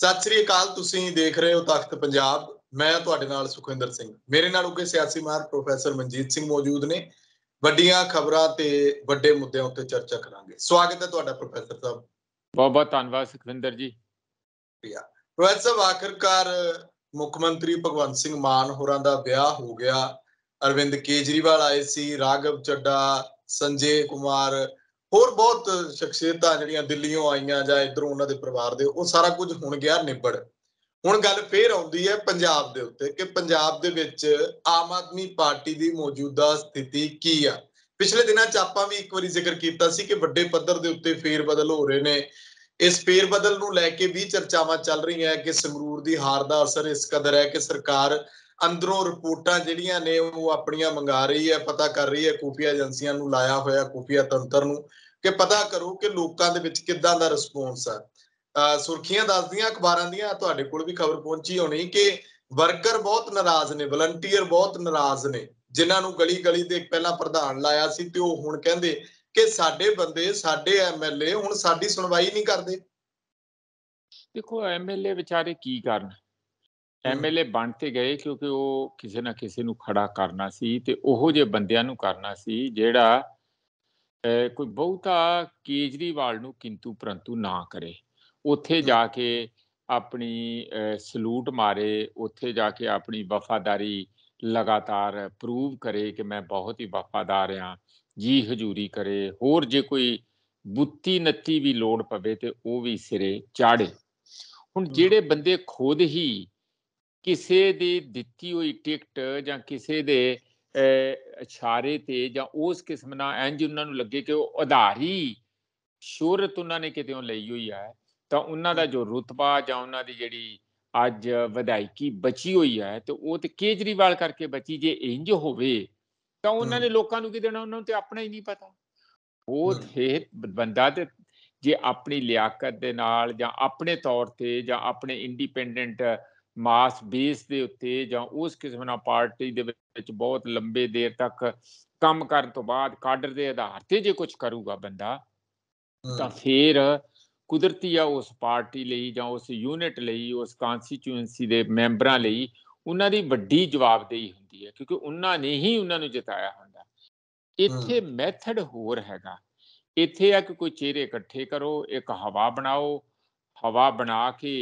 ਸਤਿ ਸ੍ਰੀ ਅਕਾਲ ਤੁਸੀਂ ਦੇਖ ਰਹੇ ਹੋ ਤਖਤ ਪੰਜਾਬ ਮੈਂ ਤੁਹਾਡੇ ਨਾਲ ਸੁਖਿੰਦਰ ਸਿੰਘ ਮੇਰੇ ਨਾਲ ਉੱਗੇ ਸਿਆਸੀ ਮਾਰ ਪ੍ਰੋਫੈਸਰ ਮਨਜੀਤ ਸਿੰਘ ਮੌਜੂਦ ਨੇ ਵੱਡੀਆਂ ਖਬਰਾਂ ਤੇ ਵੱਡੇ ਮੁੱਦਿਆਂ ਉੱਤੇ ਚਰਚਾ ਕਰਾਂਗੇ ਸਵਾਗਤ ਹੈ ਤੁਹਾਡਾ ਪ੍ਰੋਫੈਸਰ ਸਾਹਿਬ ਬਹੁਤ ਬਹੁਤ ਧੰਨਵਾਦ ਸੁਖਿੰਦਰ ਜੀ ਪ੍ਰੋਫੈਸਰ ਸਾਹਿਬ ਆਖਰਕਾਰ ਮੁੱਖ ਮੰਤਰੀ ਭਗਵੰਤ ਸਿੰਘ ਮਾਨ ਹੋਰਾਂ ਦਾ ਵਿਆਹ ਹੋ ਗਿਆ ਅਰਵਿੰਦ ਕੇਜਰੀਵਾਲ ਆਏ ਸੀ ਰਾਘਵ ਚੱਡਾ ਸੰਜੇ ਕੁਮਾਰ ਹੋਰ ਬਹੁਤ ਸ਼ਖਸੀਅਤਾਂ ਜਿਹੜੀਆਂ ਦਿੱਲੀੋਂ ਆਈਆਂ ਜਾਂ ਇਧਰੋਂ ਉਹਨਾਂ ਦੇ ਪਰਿਵਾਰ ਦੇ ਉਹ ਸਾਰਾ ਕੁਝ ਹੁਣ ਗਿਆ ਨਿਬੜ ਹੁਣ ਗੱਲ ਫੇਰ ਆਉਂਦੀ ਹੈ ਪੰਜਾਬ ਦੇ ਉੱਤੇ ਕਿ ਪੰਜਾਬ ਦੇ ਵਿੱਚ ਆਮ ਆਦਮੀ ਪਾਰਟੀ ਦੀ ਮੌਜੂਦਾ ਸਥਿਤੀ ਕੀ ਆ ਪਿਛਲੇ ਦਿਨਾਂ 'ਚ ਆਪਾਂ ਵੀ ਇੱਕ ਵਾਰੀ ਜ਼ਿਕਰ ਕੀਤਾ ਸੀ ਕਿ ਵੱਡੇ ਪੱਧਰ ਦੇ ਉੱਤੇ ਫੇਰ ਬਦਲ ਹੋ ਰਹੇ ਨੇ ਇਸ ਫੇਰ ਬਦਲ ਨੂੰ ਲੈ ਕੇ ਵੀ ਚਰਚਾਵਾਂ ਚੱਲ ਰਹੀਆਂ ਹੈ ਕਿ ਸੰਗਰੂਰ ਦੀ ਹਾਰ ਦਾ ਅਸਰ ਇਸ ਕਦਰ ਹੈ ਕਿ ਸਰਕਾਰ ਅੰਦਰੋਂ ਰਿਪੋਰਟਾਂ ਜਿਹੜੀਆਂ ਨੇ ਉਹ ਆਪਣੀਆਂ ਮੰਗਾ ਰਹੀ ਹੈ ਪਤਾ ਕਰ ਰਹੀ ਹੈ ਕੂਪੀਆ ਏਜੰਸੀਆਂ ਨੂੰ ਲਾਇਆ ਹੋਇਆ ਕੂਪੀਆ ਤੰਤਰ ਨੂੰ ਕਿ ਪਤਾ ਕਰੋ ਕਿ ਲੋਕਾਂ ਦੇ ਵਿੱਚ ਕਿੱਦਾਂ ਦਾ ਰਿਸਪੌਂਸ ਆ ਸੁਰਖੀਆਂ ਦੱਸਦੀਆਂ ਅਖਬਾਰਾਂ ਦੀਆਂ ਤੁਹਾਡੇ ਕੋਲ ਵੀ ਖਬਰ ਪਹੁੰਚੀ ਹੋਣੀ ਕਿ ਵਰਕਰ ਬਹੁਤ ਨਾਰਾਜ਼ ਨੇ ਵਲੰਟੀਅਰ ਬਹੁਤ ਨਾਰਾਜ਼ ਨੇ ਜਿਨ੍ਹਾਂ ਨੂੰ ਗਲੀ ਗਲੀ ਦੇ ਪਹਿਲਾਂ ਪ੍ਰਧਾਨ ਲਾਇਆ ਸੀ ਤੇ ਉਹ ਹੁਣ ਕਹਿੰਦੇ ਕਿ ਸਾਡੇ ਬੰਦੇ ਸਾਡੇ ਐਮਐਲਏ ਹੁਣ ਸਾਡੀ ਸੁਣਵਾਈ ਨਹੀਂ ਕਰਦੇ ਦੇਖੋ ਐਮਐਲਏ ਵਿਚਾਰੇ ਕੀ ਕਰਨ ਐਮਐਲਏ ਬਣਤੇ ਗਏ ਕਿਉਂਕਿ ਉਹ ਕਿਸੇ ਨਾ ਕਿਸੇ ਨੂੰ ਖੜਾ ਕਰਨਾ ਸੀ ਤੇ ਉਹੋ ਜੇ ਬੰਦਿਆਂ ਨੂੰ ਕਰਨਾ ਸੀ ਜਿਹੜਾ ਕੋਈ ਬਹੁਤਾ ਕੇਜਰੀਵਾਲ ਨੂੰ ਕਿੰਤੂ ਪਰੰਤੂ ਨਾ ਕਰੇ ਉੱਥੇ ਜਾ ਕੇ ਆਪਣੀ ਸਲੂਟ ਮਾਰੇ ਉੱਥੇ ਜਾ ਕੇ ਆਪਣੀ ਵਫਾਦਾਰੀ ਲਗਾਤਾਰ ਪ੍ਰੂਵ ਕਰੇ ਕਿ ਮੈਂ ਬਹੁਤ ਹੀ ਵਫਾਦਾਰ ਆ ਜੀ ਹਜ਼ੂਰੀ ਕਰੇ ਹੋਰ ਜੇ ਕੋਈ ਬੁੱਤੀ ਨੱਤੀ ਵੀ ਲੋੜ ਪਵੇ ਤੇ ਉਹ ਵੀ ਸਿਰੇ ਚਾੜੇ ਹੁਣ ਜਿਹੜੇ ਬੰਦੇ ਖੁਦ ਹੀ ਕਿਸੇ ਦੀ ਦਿੱਤੀ ਹੋਈ ਟਿਕਟ ਜਾਂ ਕਿਸੇ ਦੇ ਇਸ਼ਾਰੇ ਤੇ ਜਾਂ ਉਸ ਕਿਸਮ ਨਾਲ ਇੰਜ ਉਹਨਾਂ ਨੂੰ ਲੱਗੇ ਕਿ ਉਹ ਆਧਾਰੀ ਸ਼ੋਹਰਤ ਉਹਨਾਂ ਨੇ ਕਿਤੇੋਂ ਲਈ ਹੋਈ ਹੈ ਤਾਂ ਉਹਨਾਂ ਦਾ ਜੋ ਰੁਤਬਾ ਜਾਂ ਉਹਨਾਂ ਦੀ ਜਿਹੜੀ ਅੱਜ ਵਧਾਈਕੀ ਬਚੀ ਹੋਈ ਹੈ ਤੇ ਉਹ ਤੇ ਕੇਜਰੀਵਾਲ ਕਰਕੇ ਬਚੀ ਜੇ ਇੰਜ ਹੋਵੇ ਤਾਂ ਉਹਨਾਂ ਨੇ ਲੋਕਾਂ ਨੂੰ ਕੀ ਦੇਣਾ ਉਹਨਾਂ ਨੂੰ ਤੇ ਆਪਣਾ ਹੀ ਨਹੀਂ ਪਤਾ ਉਹ ਤੇ ਬੰਦਾ ਤੇ ਜੇ ਆਪਣੀ ਲਿਆਕਤ ਦੇ ਨਾਲ ਜਾਂ ਆਪਣੇ ਤੌਰ ਤੇ ਜਾਂ ਆਪਣੇ ਇੰਡੀਪੈਂਡੈਂਟ ਮਾਸ ਬੇਸ ਦੇ ਉੱਤੇ ਜਾਂ ਉਸ ਕਿਸਮ ਨਾਲ ਪਾਰਟੀ ਦੇ ਵਿੱਚ ਬਹੁਤ ਲੰਬੇ ਦੇਰ ਤੱਕ ਕੰਮ ਕਰਨ ਤੋਂ ਬਾਅਦ ਕਾਡਰ ਦੇ ਆਧਾਰ ਤੇ ਜੇ ਕੁਝ ਕਰੂਗਾ ਬੰਦਾ ਤਾਂ ਫਿਰ ਕੁਦਰਤੀ ਆ ਉਸ ਪਾਰਟੀ ਲਈ ਜਾਂ ਉਸ ਯੂਨਿਟ ਲਈ ਉਸ ਕਨਸਟੀਚੂਐਂਸੀ ਦੇ ਮੈਂਬਰਾਂ ਲਈ ਉਹਨਾਂ ਦੀ ਵੱਡੀ ਜਵਾਬਦੇਹੀ ਹੁੰਦੀ ਹੈ ਕਿਉਂਕਿ ਉਹਨਾਂ ਨੇ ਹੀ ਉਹਨਾਂ ਨੂੰ ਜਿਤਾਇਆ ਹੁੰਦਾ ਇੱਥੇ ਮੈਥਡ ਹੋਰ ਹੈਗਾ ਇੱਥੇ ਆ ਕਿ ਕੋਈ ਚਿਹਰੇ ਇਕੱਠੇ ਕਰੋ ਇੱਕ ਹਵਾ ਬਣਾਓ ਹਵਾ ਬਣਾ ਕੇ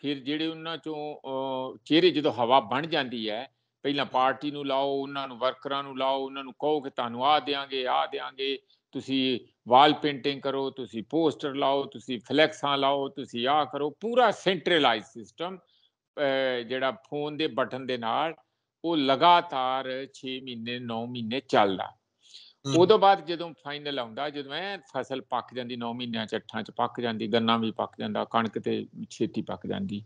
ਫਿਰ ਜਿਹੜੇ ਉਹਨਾਂ ਚੋਂ ਚਿਹਰੇ ਜਦੋਂ ਹਵਾ ਬਣ ਜਾਂਦੀ ਹੈ ਪਹਿਲਾਂ ਪਾਰਟੀ ਨੂੰ ਲਾਓ ਉਹਨਾਂ ਨੂੰ ਵਰਕਰਾਂ ਨੂੰ ਲਾਓ ਉਹਨਾਂ ਨੂੰ ਕਹੋ ਕਿ ਤੁਹਾਨੂੰ ਆ ਦੇਾਂਗੇ ਆ ਦੇਾਂਗੇ ਤੁਸੀਂ ਵਾਲ ਪੇਂਟਿੰਗ ਕਰੋ ਤੁਸੀਂ ਪੋਸਟਰ ਲਾਓ ਤੁਸੀਂ ਫਲੈਕਸਾਂ ਲਾਓ ਤੁਸੀਂ ਆ ਕਰੋ ਪੂਰਾ ਸੈਂਟਰਲਾਈਜ਼ ਸਿਸਟਮ ਜਿਹੜਾ ਫੋਨ ਦੇ ਬਟਨ ਦੇ ਨਾਲ ਉਹ ਲਗਾਤਾਰ 6 ਮਹੀਨੇ 9 ਮਹੀਨੇ ਚੱਲਦਾ ਉਦੋਂ ਬਾਅਦ ਜਦੋਂ ਫਾਈਨਲ ਆਉਂਦਾ ਜਦੋਂ ਐ ਫਸਲ ਪੱਕ ਜਾਂਦੀ 9 ਮਹੀਨਿਆਂ ਚ ਅੱਠਾਂ ਚ ਪੱਕ ਜਾਂਦੀ ਗੰਨਾ ਵੀ ਪੱਕ ਜਾਂਦਾ ਕਣਕ ਤੇ ਛੇਤੀ ਪੱਕ ਜਾਂਦੀ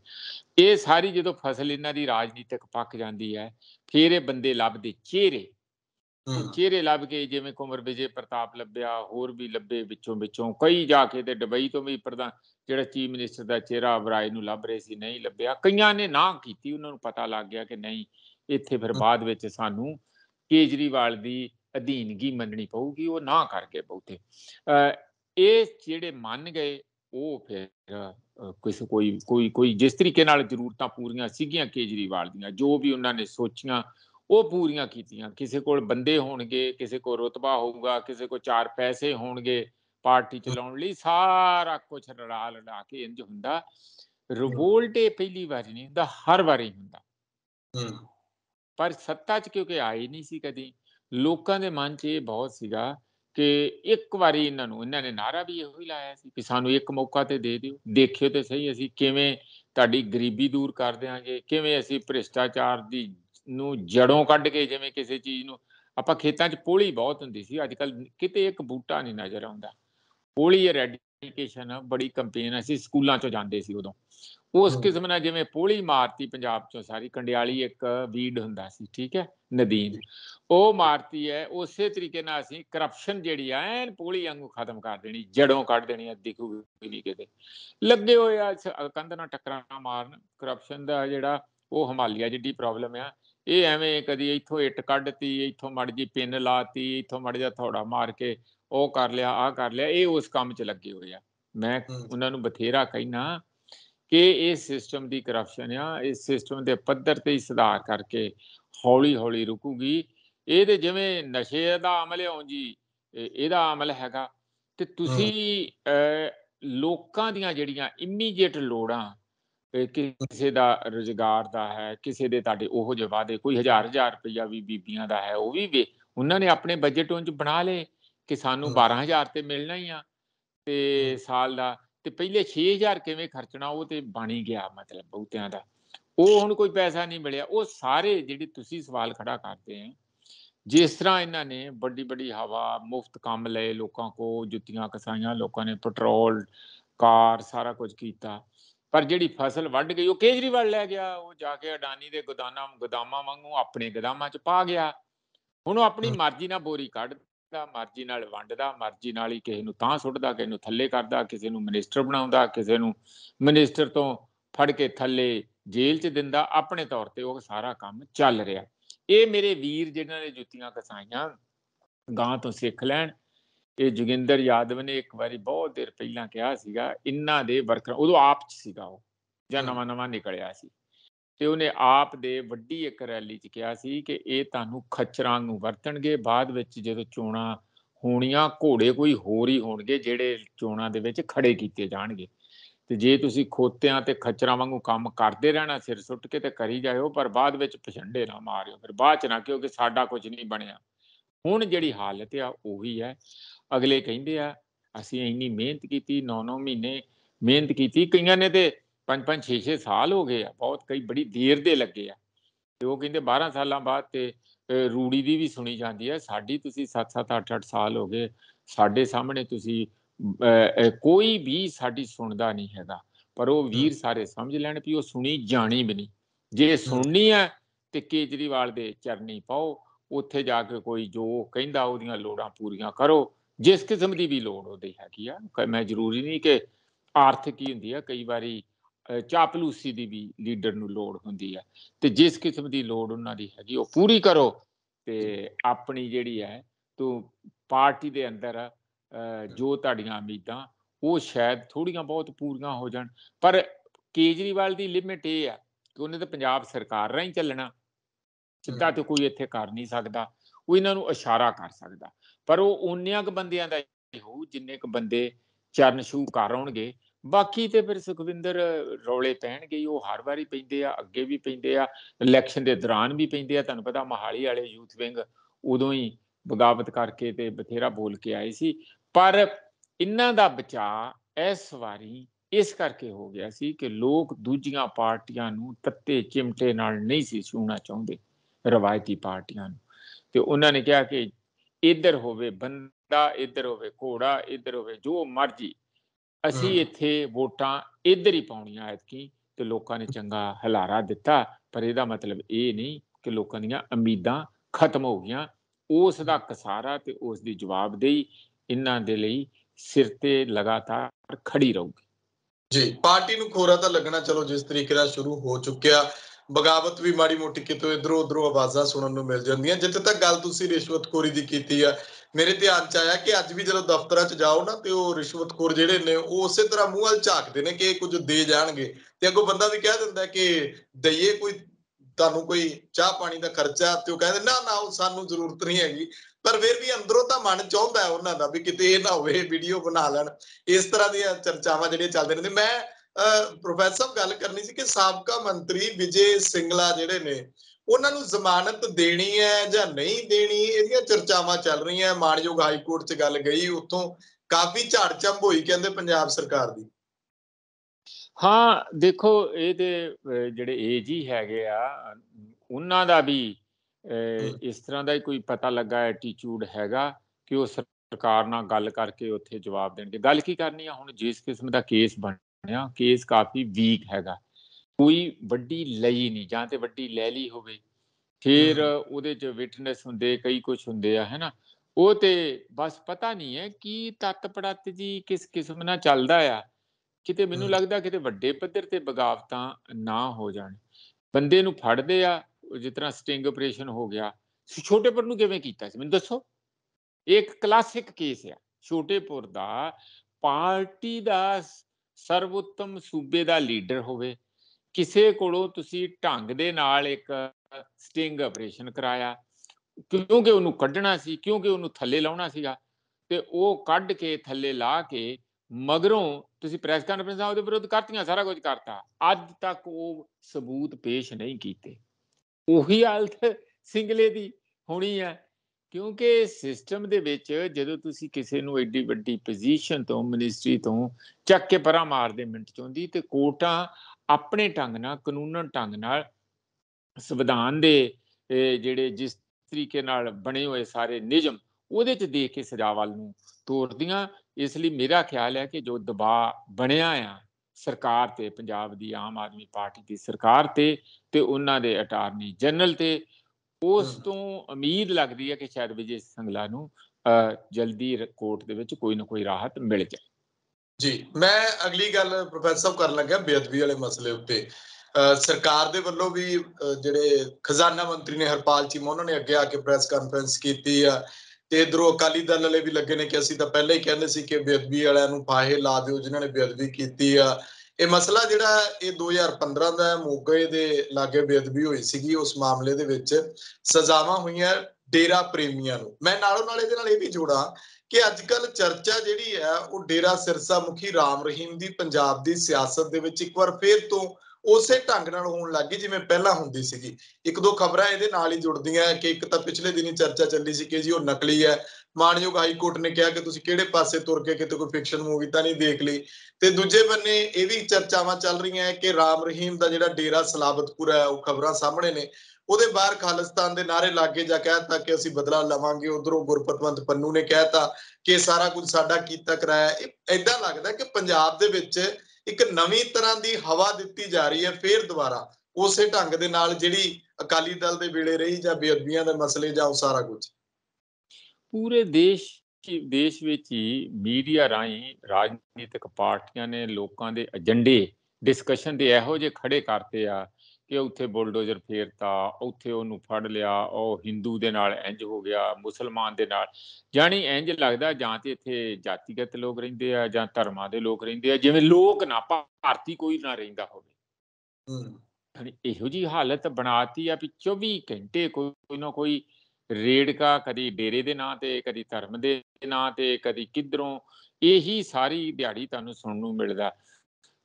ਇਹ ਸਾਰੀ ਜਦੋਂ ਫਸਲ ਇਹਨਾਂ ਦੀ ਰਾਜਨੀਤਿਕ ਪੱਕ ਜਾਂਦੀ ਹੈ ਫਿਰ ਇਹ ਬੰਦੇ ਲੱਭਦੇ ਚਿਹਰੇ ਚਿਹਰੇ ਲੱਭ ਕੇ ਜਿਵੇਂ ਕੁਮਰ ਵਿਜੇ ਪ੍ਰਤਾਪ ਲੱਭਿਆ ਹੋਰ ਵੀ ਲੱਭੇ ਵਿੱਚੋਂ ਵਿੱਚੋਂ ਕਈ ਜਾ ਕੇ ਤੇ ਦੁਬਈ ਤੋਂ ਵੀ ਪ੍ਰਧਾਨ ਜਿਹੜਾ ਚੀਫ ਮਿਨਿਸਟਰ ਦਾ ਚਿਹਰਾ ਅਬਰਾਏ ਨੂੰ ਲੱਭ ਰਹੇ ਸੀ ਨਹੀਂ ਲੱਭਿਆ ਕਈਆਂ ਨੇ ਨਾ ਕੀਤੀ ਉਹਨਾਂ ਨੂੰ ਪਤਾ ਲੱਗ ਗਿਆ ਕਿ ਨਹੀਂ ਇੱਥੇ ਫਿਰ ਬਾਅਦ ਵਿੱਚ ਸਾਨੂੰ ਕੇਜਰੀਵਾਲ ਦੀ ਅਧੀਨਗੀ ਮੰਨਣੀ ਪਊਗੀ ਉਹ ਨਾ ਕਰਕੇ ਬਹੁਤੇ ਇਹ ਜਿਹੜੇ ਮੰਨ ਗਏ ਉਹ ਫਿਰ ਕਿਸੇ ਕੋਈ ਕੋਈ ਕੋਈ ਜਿਸ ਤਰੀਕੇ ਨਾਲ ਜ਼ਰੂਰਤਾਂ ਪੂਰੀਆਂ ਸੀਗੀਆਂ ਕੇਜਰੀਵਾਲ ਦੀਆਂ ਜੋ ਵੀ ਉਹਨਾਂ ਨੇ ਸੋਚੀਆਂ ਉਹ ਪੂਰੀਆਂ ਕੀਤੀਆਂ ਕਿਸੇ ਕੋਲ ਬੰਦੇ ਹੋਣਗੇ ਕਿਸੇ ਕੋਲ ਰਤਬਾ ਹੋਊਗਾ ਕਿਸੇ ਕੋਲ ਚਾਰ ਪੈਸੇ ਹੋਣਗੇ ਪਾਰਟੀ ਚਲਾਉਣ ਲਈ ਸਾਰਾ ਕੁਝ ਲੜਾ ਲੜਾ ਕੇ ਇੰਜ ਹੁੰਦਾ ਰਿਵੋਲਟੇ ਪਹਿਲੀ ਵਾਰ ਨਹੀਂ ਹੁੰਦਾ ਹਰ ਵਾਰ ਹੀ ਹੁੰਦਾ ਪਰ ਸੱਤਾ 'ਚ ਕਿਉਂਕਿ ਆਈ ਨਹੀਂ ਸੀ ਕਦੀ ਲੋਕਾਂ ਦੇ ਮਨ 'ਚ ਇਹ ਬਹੁਤ ਸੀਗਾ ਕਿ ਇੱਕ ਵਾਰੀ ਇਹਨਾਂ ਨੂੰ ਇਹਨਾਂ ਨੇ ਨਾਰਾ ਵੀ ਇਹੋ ਹੀ ਲਾਇਆ ਸੀ ਕਿ ਸਾਨੂੰ ਇੱਕ ਮੌਕਾ ਤੇ ਦੇ ਦਿਓ ਦੇਖਿਓ ਤੇ ਸਹੀ ਅਸੀਂ ਕਿਵੇਂ ਤੁਹਾਡੀ ਗਰੀਬੀ ਦੂਰ ਕਰ ਦੇਾਂਗੇ ਕਿਵੇਂ ਅਸੀਂ ਭ੍ਰਿਸ਼ਟਾਚਾਰ ਦੀ ਨੂੰ ਜੜੋਂ ਕੱਢ ਕੇ ਜਿਵੇਂ ਕਿਸੇ ਚੀਜ਼ ਨੂੰ ਆਪਾਂ ਖੇਤਾਂ 'ਚ ਪੋਲੀ ਬਹੁਤ ਹੁੰਦੀ ਸੀ ਅੱਜ ਕੱਲ ਕਿਤੇ ਇੱਕ ਬੂਟਾ ਨਹੀਂ ਨਜ਼ਰ ਆਉਂਦਾ ਪੋਲੀ ਇਹ ਰੈਡ ਐਜੂਕੇਸ਼ਨ ਬੜੀ ਕੰਪੇਨ ਅਸੀਂ ਸਕੂਲਾਂ ਚੋਂ ਜਾਂਦੇ ਸੀ ਉਦੋਂ ਉਸ ਕਿਸਮ ਨਾਲ ਜਿਵੇਂ ਪੋਲੀ ਮਾਰਤੀ ਪੰਜਾਬ ਚੋਂ ਸਾਰੀ ਕੰਡਿਆਲੀ ਇੱਕ ਵੀਡ ਹੁੰਦਾ ਸੀ ਠੀਕ ਹੈ ਨਦੀਨ ਉਹ ਮਾਰਤੀ ਹੈ ਉਸੇ ਤਰੀਕੇ ਨਾਲ ਅਸੀਂ ਕਰਪਸ਼ਨ ਜਿਹੜੀ ਆ ਐਨ ਪੋਲੀ ਵਾਂਗੂ ਖਤਮ ਕਰ ਦੇਣੀ ਜੜੋਂ ਕੱਢ ਦੇਣੀ ਆ ਦਿਖੂਗੀ ਨਹੀਂ ਕਿਤੇ ਲੱਗੇ ਹੋਏ ਆ ਕੰਧ ਨਾਲ ਟਕਰਾਣਾ ਮਾਰਨ ਕਰਪਸ਼ਨ ਦਾ ਜਿਹੜਾ ਉਹ ਹਮਾਲੀਆ ਜਿੱਡੀ ਪ੍ਰੋਬਲਮ ਆ ਇਹ ਐਵੇਂ ਕਦੀ ਇੱਥੋਂ ਇੱਟ ਕੱਢਤੀ ਇੱਥੋਂ ਮੜ ਜੀ ਪਿੰਨ ਲਾਤੀ ਇੱਥੋਂ ਮੜ ਜਾ ਥੋੜਾ ਮਾਰ ਕੇ ਉਹ ਕਰ ਲਿਆ ਆ ਕਰ ਲਿਆ ਇਹ ਉਸ ਕੰਮ 'ਚ ਲੱਗੇ ਹੋਏ ਆ ਮੈਂ ਉਹਨਾਂ ਨੂੰ ਬਥੇਰਾ ਕਹਿਣਾ ਕਿ ਇਹ ਸਿਸਟਮ ਦੀ ਕਰਪਸ਼ਨ ਆ ਇਸ ਸਿਸਟਮ ਦੇ ਪੱਧਰ ਤੇ ਹੀ ਸੁਧਾਰ ਕਰਕੇ ਹੌਲੀ ਹੌਲੀ ਰੁਕੂਗੀ ਇਹ ਜਿਵੇਂ ਨਸ਼ੇ ਦਾ ਅਮਲ ਹੋਂ ਜੀ ਇਹਦਾ ਅਮਲ ਹੈਗਾ ਤੇ ਤੁਸੀਂ ਲੋਕਾਂ ਦੀਆਂ ਜਿਹੜੀਆਂ ਇਮੀਡੀਏਟ ਲੋੜਾਂ ਕਿਸੇ ਦਾ ਰੋਜ਼ਗਾਰ ਦਾ ਹੈ ਕਿਸੇ ਦੇ ਤੁਹਾਡੇ ਉਹ ਜਿਹੇ ਵਾਦੇ ਕੋਈ ਹਜ਼ਾਰ ਹਜ਼ਾਰ ਰੁਪਈਆ ਵੀ ਬੀਬੀਆਂ ਦਾ ਹੈ ਉਹ ਵੀ ਉਹਨਾਂ ਨੇ ਆਪਣੇ ਬਜਟ ਉਹਨਾਂ ਚ ਬਣਾ ਲਏ ਕਿ ਸਾਨੂੰ 12000 ਤੇ ਮਿਲਣਾ ਹੀ ਆ ਤੇ ਸਾਲ ਦਾ ਤੇ ਪਹਿਲੇ 6000 ਕਿਵੇਂ ਖਰਚਣਾ ਉਹ ਤੇ ਬਾਣੀ ਗਿਆ ਮਤਲਬ ਬਹੁਤਿਆਂ ਦਾ ਉਹ ਹੁਣ ਕੋਈ ਪੈਸਾ ਨਹੀਂ ਮਿਲਿਆ ਉਹ ਸਾਰੇ ਜਿਹੜੇ ਤੁਸੀਂ ਸਵਾਲ ਖੜਾ ਕਰਦੇ ਆ ਜਿਸ ਤਰ੍ਹਾਂ ਇਹਨਾਂ ਨੇ ਵੱਡੀ ਵੱਡੀ ਹਵਾ ਮੁਫਤ ਕੰਮ ਲਏ ਲੋਕਾਂ ਕੋ ਜੁੱਤੀਆਂ ਕਸਾਈਆਂ ਲੋਕਾਂ ਨੇ ਪੈਟਰੋਲ ਕਾਰ ਸਾਰਾ ਕੁਝ ਕੀਤਾ ਪਰ ਜਿਹੜੀ ਫਸਲ ਵੱਢ ਗਈ ਉਹ ਕੇਜਰੀਵਾਲ ਲੈ ਗਿਆ ਉਹ ਜਾ ਕੇ ਅਡਾਨੀ ਦੇ ਗੋਦਾਨਾਂ ਗੋਦਾਮਾਂ ਵਾਂਗੂ ਆਪਣੇ ਗੋਦਾਮਾਂ ਚ ਪਾ ਗਿਆ ਹੁਣ ਉਹ ਆਪਣੀ ਮਰਜ਼ੀ ਨਾਲ ਬੋਰੀ ਕੱਢ ਦਾ ਮਰਜ਼ੀ ਨਾਲ ਵੰਡਦਾ ਮਰਜ਼ੀ ਨਾਲ ਹੀ ਕਿਸੇ ਨੂੰ ਤਾਂ ਸੁੱਟਦਾ ਕਿਸੇ ਨੂੰ ਥੱਲੇ ਕਰਦਾ ਕਿਸੇ ਨੂੰ ਮਿਨਿਸਟਰ ਬਣਾਉਂਦਾ ਕਿਸੇ ਨੂੰ ਮਿਨਿਸਟਰ ਤੋਂ ਫੜ ਕੇ ਥੱਲੇ ਜੇਲ੍ਹ 'ਚ ਦਿੰਦਾ ਆਪਣੇ ਤੌਰ ਤੇ ਉਹ ਸਾਰਾ ਕੰਮ ਚੱਲ ਰਿਹਾ ਇਹ ਮੇਰੇ ਵੀਰ ਜਿਨ੍ਹਾਂ ਨੇ ਜੁੱਤੀਆਂ ਕਸਾਈਆਂ ਗਾਂ ਤੋਂ ਸਿੱਖ ਲੈਣ ਇਹ ਜੁਗਿੰਦਰ ਯਾਦਵ ਨੇ ਇੱਕ ਵਾਰੀ ਬਹੁਤ ਦਿਨ ਪਹਿਲਾਂ ਕਿਹਾ ਸੀਗਾ ਇਨ੍ਹਾਂ ਦੇ ਵਰਕਰ ਉਦੋਂ ਆਪ 'ਚ ਸੀਗਾ ਉਹ ਜਾਂ ਨਵਾਂ ਨਵਾਂ ਨਿਕਲਿਆ ਸੀ ਤੇ ਉਹਨੇ ਆਪ ਦੇ ਵੱਡੀ ਇੱਕ ਰੈਲੀ 'ਚ ਕਿਹਾ ਸੀ ਕਿ ਇਹ ਤੁਹਾਨੂੰ ਖੱਚਰਾਂ ਨੂੰ ਵਰਤਣਗੇ ਬਾਅਦ ਵਿੱਚ ਜਦੋਂ ਚੋਣਾਂ ਹੋਣੀਆਂ ਘੋੜੇ ਕੋਈ ਹੋਰ ਹੀ ਹੋਣਗੇ ਜਿਹੜੇ ਚੋਣਾਂ ਦੇ ਵਿੱਚ ਖੜੇ ਕੀਤੇ ਜਾਣਗੇ ਤੇ ਜੇ ਤੁਸੀਂ ਖੋਤਿਆਂ ਤੇ ਖੱਚਰਾਂ ਵਾਂਗੂ ਕੰਮ ਕਰਦੇ ਰਹਿਣਾ ਸਿਰ ਸੁੱਟ ਕੇ ਤੇ ਕਰੀ ਜਾਇਓ ਪਰ ਬਾਅਦ ਵਿੱਚ ਪਛੰਡੇ ਨਾ ਮਾਰਿਓ ਫਿਰ ਬਾਅਦ ਚ ਨਾ ਕਿਉਂਕਿ ਸਾਡਾ ਕੁਝ ਨਹੀਂ ਬਣਿਆ ਹੁਣ ਜਿਹੜੀ ਹਾਲਤ ਆ ਉਹੀ ਹੈ ਅਗਲੇ ਕਹਿੰਦੇ ਆ ਅਸੀਂ ਇੰਨੀ ਮਿਹਨਤ ਕੀਤੀ 9-9 ਮਹੀਨੇ ਮਿਹਨਤ ਕੀਤੀ ਕਈਆਂ ਨੇ ਤੇ ਪੰਜ ਪੰਜ 6 6 ਸਾਲ ਹੋ ਗਏ ਆ ਬਹੁਤ ਕਈ ਬੜੀ ਦੇਰ ਦੇ ਲੱਗੇ ਆ ਤੇ ਉਹ ਕਹਿੰਦੇ 12 ਸਾਲਾਂ ਬਾਅਦ ਤੇ ਰੂੜੀ ਦੀ ਵੀ ਸੁਣੀ ਜਾਂਦੀ ਹੈ ਸਾਡੀ ਤੁਸੀਂ 7 7 8 8 ਸਾਲ ਹੋ ਗਏ ਸਾਡੇ ਸਾਹਮਣੇ ਤੁਸੀਂ ਕੋਈ ਵੀ ਸਾਡੀ ਸੁਣਦਾ ਨਹੀਂ ਹੈਗਾ ਪਰ ਉਹ ਵੀਰ ਸਾਰੇ ਸਮਝ ਲੈਣ ਵੀ ਉਹ ਸੁਣੀ ਜਾਣੀ ਵੀ ਨਹੀਂ ਜੇ ਸੁਣਨੀ ਹੈ ਤੇ ਕੇਜਰੀਵਾਲ ਦੇ ਚਰਨੀ ਪਾਓ ਉੱਥੇ ਜਾ ਕੇ ਕੋਈ ਜੋ ਕਹਿੰਦਾ ਉਹਦੀਆਂ ਲੋੜਾਂ ਪੂਰੀਆਂ ਕਰੋ ਜਿਸ ਕਿਸਮ ਦੀ ਵੀ ਲੋੜ ਉਹਦੀ ਹੈਗੀ ਆ ਮੈਂ ਜ਼ਰੂਰੀ ਨਹੀਂ ਕਿ ਆਰਥਿਕ ਹੀ ਹੁੰਦੀ ਆ ਕਈ ਵਾਰੀ ਚਾਪਲੂਸੀ ਦੀ ਵੀ ਲੀਡਰ ਨੂੰ ਲੋੜ ਹੁੰਦੀ ਹੈ ਤੇ ਜਿਸ ਕਿਸਮ ਦੀ ਲੋੜ ਉਹਨਾਂ ਦੀ ਹੈਗੀ ਉਹ ਪੂਰੀ ਕਰੋ ਤੇ ਆਪਣੀ ਜਿਹੜੀ ਹੈ ਤੂੰ ਪਾਰਟੀ ਦੇ ਅੰਦਰ ਜੋ ਤੁਹਾਡੀਆਂ ਉਮੀਦਾਂ ਉਹ ਸ਼ਾਇਦ ਥੋੜੀਆਂ ਬਹੁਤ ਪੂਰੀਆਂ ਹੋ ਜਾਣ ਪਰ ਕੇਜਰੀਵਾਲ ਦੀ ਲਿਮਿਟ ਇਹ ਆ ਕਿ ਉਹਨੇ ਤਾਂ ਪੰਜਾਬ ਸਰਕਾਰ ਰਹੀ ਚੱਲਣਾ ਸਿੱਧਾ ਤੇ ਕੋਈ ਇੱਥੇ ਕਰ ਨਹੀਂ ਸਕਦਾ ਉਹ ਇਹਨਾਂ ਨੂੰ ਇਸ਼ਾਰਾ ਕਰ ਸਕਦਾ ਪਰ ਉਹ ਉਹਨਿਆਂ ਕ ਬੰਦਿਆਂ ਦਾ ਹੋਊ ਜਿੰਨੇ ਕ ਬੰਦੇ ਚਰਨ ਛੂ ਕਰ ਆਉਣਗੇ ਬਾਕੀ ਤੇ ਫਿਰ ਸੁਖਵਿੰਦਰ ਰੌਲੇ ਪੈਣਗੇ ਉਹ ਹਰ ਵਾਰੀ ਪੈਂਦੇ ਆ ਅੱਗੇ ਵੀ ਪੈਂਦੇ ਆ ਇਲੈਕਸ਼ਨ ਦੇ ਦੌਰਾਨ ਵੀ ਪੈਂਦੇ ਆ ਤੁਹਾਨੂੰ ਪਤਾ ਮਹਾਲੀ ਵਾਲੇ ਯੂਥ ਵਿੰਗ ਉਦੋਂ ਹੀ ਬਗਾਵਤ ਕਰਕੇ ਤੇ ਬਥੇਰਾ ਬੋਲ ਕੇ ਆਏ ਸੀ ਪਰ ਇਹਨਾਂ ਦਾ ਬਚਾ ਇਸ ਵਾਰੀ ਇਸ ਕਰਕੇ ਹੋ ਗਿਆ ਸੀ ਕਿ ਲੋਕ ਦੂਜੀਆਂ ਪਾਰਟੀਆਂ ਨੂੰ ਤੱਤੇ ਚਿਮਟੇ ਨਾਲ ਨਹੀਂ ਸੀ ਸੂਣਾ ਚਾਹੁੰਦੇ ਰਵਾਇਤੀ ਪਾਰਟੀਆਂ ਨੂੰ ਤੇ ਉਹਨਾਂ ਨੇ ਕਿਹਾ ਕਿ ਇੱਧਰ ਹੋਵੇ ਬੰਦਾ ਇੱਧਰ ਹੋਵੇ ਘੋੜਾ ਇੱਧਰ ਹੋਵੇ ਜੋ ਮਰਜੀ ਅਸੀਂ ਇੱਥੇ ਵੋਟਾਂ ਇੱਧਰ ਹੀ ਪਾਉਣੀਆਂ ਐਤਕੀ ਤੇ ਲੋਕਾਂ ਨੇ ਚੰਗਾ ਹਲਾਰਾ ਦਿੱਤਾ ਪਰ ਇਹਦਾ ਮਤਲਬ ਇਹ ਨਹੀਂ ਕਿ ਲੋਕਾਂ ਦੀਆਂ ਉਮੀਦਾਂ ਖਤਮ ਹੋ ਗਈਆਂ ਉਸ ਦਾ ਕਸਾਰਾ ਤੇ ਉਸ ਦੀ ਜਵਾਬਦੇਹੀ ਇਹਨਾਂ ਦੇ ਲਈ ਸਿਰ ਤੇ ਲਗਾਤਾਰ ਖੜੀ ਰਹੂਗੀ ਜੀ ਪਾਰਟੀ ਨੂੰ ਖੋਰਾ ਤਾਂ ਲੱਗਣਾ ਚਲੋ ਜਿਸ ਤਰੀਕੇ ਨਾਲ ਸ਼ੁਰੂ ਹੋ ਚੁੱਕਿਆ ਬਗਾਵਤ ਵੀ ਮਾੜੀ ਮੋਟੀ ਕਿਤੋਂ ਇਧਰੋਂ ਉਧਰੋਂ ਆਵਾਜ਼ਾਂ ਸੁਣਨ ਨੂੰ ਮਿਲ ਜਾਂਦੀਆਂ ਜਿੱਥੇ ਤੱਕ ਗੱਲ ਤੁਸੀਂ ਰਿਸ਼ਵਤਖੋਰੀ ਦੀ ਕੀਤੀ ਆ ਮੇਰੇ ਧਿਆਨ ਚ ਆਇਆ ਕਿ ਅੱਜ ਵੀ ਜਦੋਂ ਦਫ਼ਤਰਾਂ ਚ ਜਾਓ ਨਾ ਤੇ ਉਹ ਰਿਸ਼ਵਤਖੋਰ ਜਿਹੜੇ ਨੇ ਉਹ ਉਸੇ ਤਰ੍ਹਾਂ ਮੂੰਹ ਵੱਲ ਝਾਕਦੇ ਨੇ ਕਿ ਕੁਝ ਦੇ ਜਾਣਗੇ ਤੇ ਅੱਗੋਂ ਬੰਦਾ ਵੀ ਕਹਿ ਦਿੰਦਾ ਕਿ ਦਈਏ ਕੋਈ ਤੁਹਾਨੂੰ ਕੋਈ ਚਾਹ ਪਾਣੀ ਦਾ ਖਰਚਾ ਤੇ ਉਹ ਕਹਿੰਦੇ ਨਾ ਨਾ ਉਹ ਸਾਨੂੰ ਜ਼ਰੂਰਤ ਨਹੀਂ ਹੈਗੀ ਪਰ ਫਿਰ ਵੀ ਅੰਦਰੋਂ ਤਾਂ ਮਨ ਚਾਹੁੰਦਾ ਹੈ ਉਹਨਾਂ ਦਾ ਵੀ ਕਿਤੇ ਇਹ ਨਾ ਹੋਵੇ ਵੀਡੀਓ ਬਣਾ ਲੈਣ ਇਸ ਤਰ੍ਹਾਂ ਦੀਆਂ ਚਰਚਾਵਾਂ ਜਿਹੜੀਆਂ ਚੱਲਦੇ ਰਹਿੰਦੇ ਮੈਂ ਪ੍ਰੋਫੈਸਰ ਗੱਲ ਕਰਨੀ ਸੀ ਕਿ ਸਾਬਕਾ ਮੰਤਰੀ ਵਿਜੇ ਸਿੰਗਲਾ ਜਿਹੜੇ ਨੇ ਉਹਨਾਂ ਨੂੰ ਜ਼ਮਾਨਤ ਦੇਣੀ ਹੈ ਜਾਂ ਨਹੀਂ ਦੇਣੀ ਇਹਦੀਆਂ ਚਰਚਾਵਾਂ ਚੱਲ ਰਹੀਆਂ ਮਾਨਯੋਗ ਹਾਈ ਕੋਰਟ 'ਚ ਗੱਲ ਗਈ ਉੱਥੋਂ ਕਾਫੀ ਝੜਚੰਬ ਹੋਈ ਕਹਿੰਦੇ ਪੰਜਾਬ ਸਰਕਾਰ ਦੀ ਹਾਂ ਦੇਖੋ ਇਹਦੇ ਜਿਹੜੇ ਏਜੀ ਹੈਗੇ ਆ ਉਹਨਾਂ ਦਾ ਵੀ ਇਸ ਤਰ੍ਹਾਂ ਦਾ ਕੋਈ ਪਤਾ ਲੱਗਾ ਐਟੀਟਿਊਡ ਹੈਗਾ ਕਿ ਉਹ ਸਰਕਾਰ ਨਾਲ ਗੱਲ ਕਰਕੇ ਉੱਥੇ ਜਵਾਬ ਦੇਣਗੇ ਗੱਲ ਕੀ ਕਰਨੀ ਆ ਹੁਣ ਜਿਸ ਕਿਸਮ ਦਾ ਕੇਸ ਬਣਿਆ ਕੇਸ ਕਾਫੀ ਵੀਕ ਹੈਗਾ ਕੋਈ ਵੱਡੀ ਲਈ ਨਹੀਂ ਜਾਂ ਤੇ ਵੱਡੀ ਲੈ ਲਈ ਹੋਵੇ ਫਿਰ ਉਹਦੇ ਚ ਵਿਟਨੈਸ ਹੁੰਦੇ ਕਈ ਕੁਝ ਹੁੰਦੇ ਆ ਹੈਨਾ ਉਹ ਤੇ ਬਸ ਪਤਾ ਨਹੀਂ ਹੈ ਕਿ ਤਤ ਪੜਤ ਜੀ ਕਿਸ ਕਿਸਮ ਨਾਲ ਚੱਲਦਾ ਆ ਕਿਤੇ ਮੈਨੂੰ ਲੱਗਦਾ ਕਿਤੇ ਵੱਡੇ ਪੱਧਰ ਤੇ ਬਗਾਵਤਾਂ ਨਾ ਹੋ ਜਾਣ ਬੰਦੇ ਨੂੰ ਫੜਦੇ ਆ ਜਿਸ ਤਰ੍ਹਾਂ ਸਟਿੰਗ ਆਪਰੇਸ਼ਨ ਹੋ ਗਿਆ ਛੋਟੇਪੁਰ ਨੂੰ ਕਿਵੇਂ ਕੀਤਾ ਸੀ ਮੈਨੂੰ ਦੱਸੋ ਇੱਕ ਕਲਾਸਿਕ ਕੇਸ ਆ ਛੋਟੇਪੁਰ ਦਾ ਪਾਰਟੀ ਦਾ ਸਰਵਉੱਤਮ ਸੂਬੇ ਦਾ ਲੀਡਰ ਹੋਵੇ ਕਿਸੇ ਕੋਲੋਂ ਤੁਸੀਂ ਢੰਗ ਦੇ ਨਾਲ ਇੱਕ ਸਟਿੰਗ ਆਪਰੇਸ਼ਨ ਕਰਾਇਆ ਕਿਉਂਕਿ ਉਹਨੂੰ ਕੱਢਣਾ ਸੀ ਕਿਉਂਕਿ ਉਹਨੂੰ ਥੱਲੇ ਲਾਉਣਾ ਸੀਗਾ ਤੇ ਉਹ ਕੱਢ ਕੇ ਥੱਲੇ ਲਾ ਕੇ ਮਗਰੋਂ ਤੁਸੀਂ ਪ੍ਰੈਸ ਕਾਨਫਰੰਸ ਆ ਉਹਦੇ ਵਿਰੁੱਧ ਕਰਤੀਆਂ ਸਾਰਾ ਕੁਝ ਕਰਤਾ ਅੱਜ ਤੱਕ ਉਹ ਸਬੂਤ ਪੇਸ਼ ਨਹੀਂ ਕੀਤੇ ਉਹੀ ਹਾਲਤ ਸਿੰਗਲੇ ਦੀ ਹੋਣੀ ਹੈ ਕਿਉਂਕਿ ਸਿਸਟਮ ਦੇ ਵਿੱਚ ਜਦੋਂ ਤੁਸੀਂ ਕਿਸੇ ਨੂੰ ਐਡੀ ਵੱਡੀ ਪੋਜੀਸ਼ਨ ਤੋਂ ਮਿਨਿਸਟਰੀ ਤੋਂ ਚੱਕ ਕੇ ਪਰਾਂ ਮਾਰਦੇ ਮਿੰਟ ਚੋਂਦੀ ਤੇ ਕੋਟਾਂ ਆਪਣੇ ਢੰਗ ਨਾਲ ਕਾਨੂੰਨਨ ਢੰਗ ਨਾਲ ਸੰਵਿਧਾਨ ਦੇ ਜਿਹੜੇ ਜਿਸ ਤਰੀਕੇ ਨਾਲ ਬਣੇ ਹੋਏ ਸਾਰੇ ਨਿਯਮ ਉਹਦੇ 'ਚ ਦੇਖ ਕੇ ਸਜ਼ਾ ਵੱਲ ਨੂੰ ਤੋਰਦੀਆਂ ਇਸ ਲਈ ਮੇਰਾ ਖਿਆਲ ਹੈ ਕਿ ਜੋ ਦਬਾਅ ਬਣਿਆ ਆ ਸਰਕਾਰ ਤੇ ਪੰਜਾਬ ਦੀ ਆਮ ਆਦਮੀ ਪਾਰਟੀ ਦੀ ਸਰਕਾਰ ਤੇ ਤੇ ਉਹਨਾਂ ਦੇ ਅਟਾਰਨੀ ਜਨਰਲ ਤੇ ਉਸ ਤੋਂ ਉਮੀਦ ਲੱਗਦੀ ਹੈ ਕਿ ਸ਼ਾਇਦ ਵਿਜੇ ਸੰਗਲਾ ਨੂੰ ਜਲਦੀ ਕੋਰਟ ਦੇ ਵਿੱਚ ਕੋਈ ਨਾ ਕੋਈ ਰਾਹਤ ਮਿਲ ਜਾਏ ਜੀ ਮੈਂ ਅਗਲੀ ਗੱਲ ਪ੍ਰੋਫੈਸਰ ਸਾਹਿਬ ਕਰਨ ਲੱਗਾ ਬੇਅਦਬੀ ਵਾਲੇ ਮਸਲੇ ਉੱਤੇ ਸਰਕਾਰ ਦੇ ਵੱਲੋਂ ਵੀ ਜਿਹੜੇ ਖਜ਼ਾਨਾ ਮੰਤਰੀ ਨੇ ਹਰਪਾਲ ਚੀਮਾ ਉਹਨਾਂ ਨੇ ਅੱਗੇ ਆ ਕੇ ਪ੍ਰੈਸ ਕਾਨਫਰੰਸ ਕੀਤੀ ਆ ਤੇ ਇਧਰੋਂ ਅਕਾਲੀ ਦਲ ਵਾਲੇ ਵੀ ਲੱਗੇ ਨੇ ਕਿ ਅਸੀਂ ਤਾਂ ਪਹਿਲਾਂ ਹੀ ਕਹਿੰਦੇ ਸੀ ਕਿ ਬੇਅਦਬੀ ਵਾਲਿਆਂ ਨੂੰ ਫਾਹੇ ਲਾ ਦਿਓ ਜਿਨ੍ਹਾਂ ਨੇ ਬੇਅਦਬੀ ਕੀਤੀ ਆ ਇਹ ਮਸਲਾ ਜਿਹੜਾ ਇਹ 2015 ਦਾ ਮੋਗੇ ਦੇ ਲਾਗੇ ਬੇਅਦਬੀ ਹੋਈ ਸੀਗੀ ਉਸ ਮਾਮਲੇ ਦੇ ਵਿੱਚ ਸਜ਼ਾਵਾਂ ਹੋਈਆਂ ਡੇਰਾ ਪ੍ਰੇਮੀਆਂ ਨੂੰ ਮੈਂ ਨਾਲੋਂ ਨਾਲ ਇਹਦੇ ਨਾਲ ਇਹ ਵੀ ਜੋੜਾਂ ਕਿ ਅੱਜ ਕੱਲ ਚਰਚਾ ਜਿਹੜੀ ਹੈ ਉਹ ਡੇਰਾ ਸਿਰਸਾ ਮੁਖੀ ਰਾਮ ਰਹੀਮ ਦੀ ਪੰਜਾਬ ਦੀ ਸਿਆਸਤ ਦੇ ਵਿੱਚ ਇੱਕ ਵਾਰ ਫੇਰ ਤੋਂ ਉਸੇ ਢੰਗ ਨਾਲ ਹੋਣ ਲੱਗ ਗਈ ਜਿਵੇਂ ਪਹਿਲਾਂ ਹੁੰਦੀ ਸੀਗੀ ਇੱਕ ਦੋ ਖਬਰਾਂ ਇਹਦੇ ਨਾਲ ਹੀ ਜੁੜਦੀਆਂ ਕਿ ਇੱਕ ਤਾਂ ਪਿਛਲੇ ਦਿਨੀ ਚਰਚਾ ਚੱਲੀ ਸੀ ਕਿ ਜੀ ਉਹ ਨਕਲੀ ਹੈ ਮਾਨਯੋਗ ਹਾਈ ਕੋਰਟ ਨੇ ਕਿਹਾ ਕਿ ਤੁਸੀਂ ਕਿਹੜੇ ਪਾਸੇ ਤੁਰ ਕੇ ਕਿਤੇ ਕੋਈ ਫਿਕਸ਼ਨ ਮੂਵੀ ਤਾਂ ਨਹੀਂ ਦੇਖ ਲਈ ਤੇ ਦੂਜੇ ਬੰਨੇ ਇਹ ਵੀ ਚਰਚਾਵਾਂ ਚੱਲ ਰਹੀਆਂ ਹੈ ਕਿ ਰਾਮ ਰਹੀਮ ਦਾ ਜਿਹੜਾ ਡੇਰਾ ਸਲਾਬਤਪੁਰ ਹੈ ਉਹ ਖਬਰਾਂ ਸਾਹਮਣੇ ਨੇ ਉਹਦੇ ਬਾਹਰ ਖਾਲਿਸਤਾਨ ਦੇ ਨਾਰੇ ਲਾ ਕੇ ਜਾਂ ਕਹਿਤਾ ਕਿ ਅਸੀਂ ਬਦਲਾ ਲਵਾਂਗੇ ਉਧਰੋਂ ਗੁਰਪਤਵੰਤ ਪੰਨੂ ਨੇ ਕਹਿਤਾ ਕਿ ਸਾਰਾ ਕੁਝ ਸਾਡਾ ਕੀਤਾ ਕਰਾਇਆ ਐਦਾਂ ਲੱਗਦਾ ਕਿ ਪੰਜਾਬ ਦੇ ਵਿੱਚ ਇੱਕ ਨਵੀਂ ਤਰ੍ਹਾਂ ਦੀ ਹਵਾ ਦਿੱਤੀ ਜਾ ਰਹੀ ਹੈ ਫੇਰ ਦੁਬਾਰਾ ਉਸੇ ਢੰਗ ਦੇ ਨਾਲ ਜਿਹੜੀ ਅਕਾਲੀ ਦਲ ਦੇ ਵੇਲੇ ਰਹੀ ਜਾਂ ਬੇਅਦਬੀਆਂ ਦੇ ਮਸਲੇ ਜਾਂ ਉਹ ਸਾਰਾ ਕੁਝ ਪੂਰੇ ਦੇਸ਼ ਦੇਸ਼ ਵਿੱਚ ਹੀ মিডিਆ ਰਾਹੀਂ ਰਾਜਨੀਤਿਕ ਪਾਰਟੀਆਂ ਨੇ ਲੋਕਾਂ ਦੇ ਏਜੰਡੇ ਡਿਸਕਸ਼ਨ ਦੇ ਇਹੋ ਜਿਹੇ ਖੜੇ ਕਰਤੇ ਆ ਕਿ ਉੱਥੇ ਬੁਲਡੋਜ਼ਰ ਫੇਰਤਾ ਉੱਥੇ ਉਹਨੂੰ ਫੜ ਲਿਆ ਉਹ ਹਿੰਦੂ ਦੇ ਨਾਲ ਇੰਜ ਹੋ ਗਿਆ ਮੁਸਲਮਾਨ ਦੇ ਨਾਲ ਜਾਨੀ ਇੰਜ ਲੱਗਦਾ ਜਾਂ ਤੇ ਇੱਥੇ ਜਾਤੀਗਤ ਲੋਕ ਰਹਿੰਦੇ ਆ ਜਾਂ ਧਰਮਾਂ ਦੇ ਲੋਕ ਰਹਿੰਦੇ ਆ ਜਿਵੇਂ ਲੋਕ ਨਾ ਭਾਰਤੀ ਕੋਈ ਨਾ ਰਹਿੰਦਾ ਹੋਵੇ ਇਹੋ ਜੀ ਹਾਲਤ ਬਣਾਤੀ ਆ ਵੀ 24 ਘੰਟੇ ਕੋਈ ਨਾ ਕੋਈ ਰੇਡ ਕਾ ਕਦੀ ਡੇਰੇ ਦੇ ਨਾਂ ਤੇ ਕਦੀ ਧਰਮ ਦੇ ਨਾਂ ਤੇ ਕਦੀ ਕਿਧਰੋਂ ਇਹੀ ਸਾਰੀ ਦਿਹਾੜੀ ਤੁਹਾਨੂੰ ਸੁਣਨ ਨੂੰ ਮਿਲਦਾ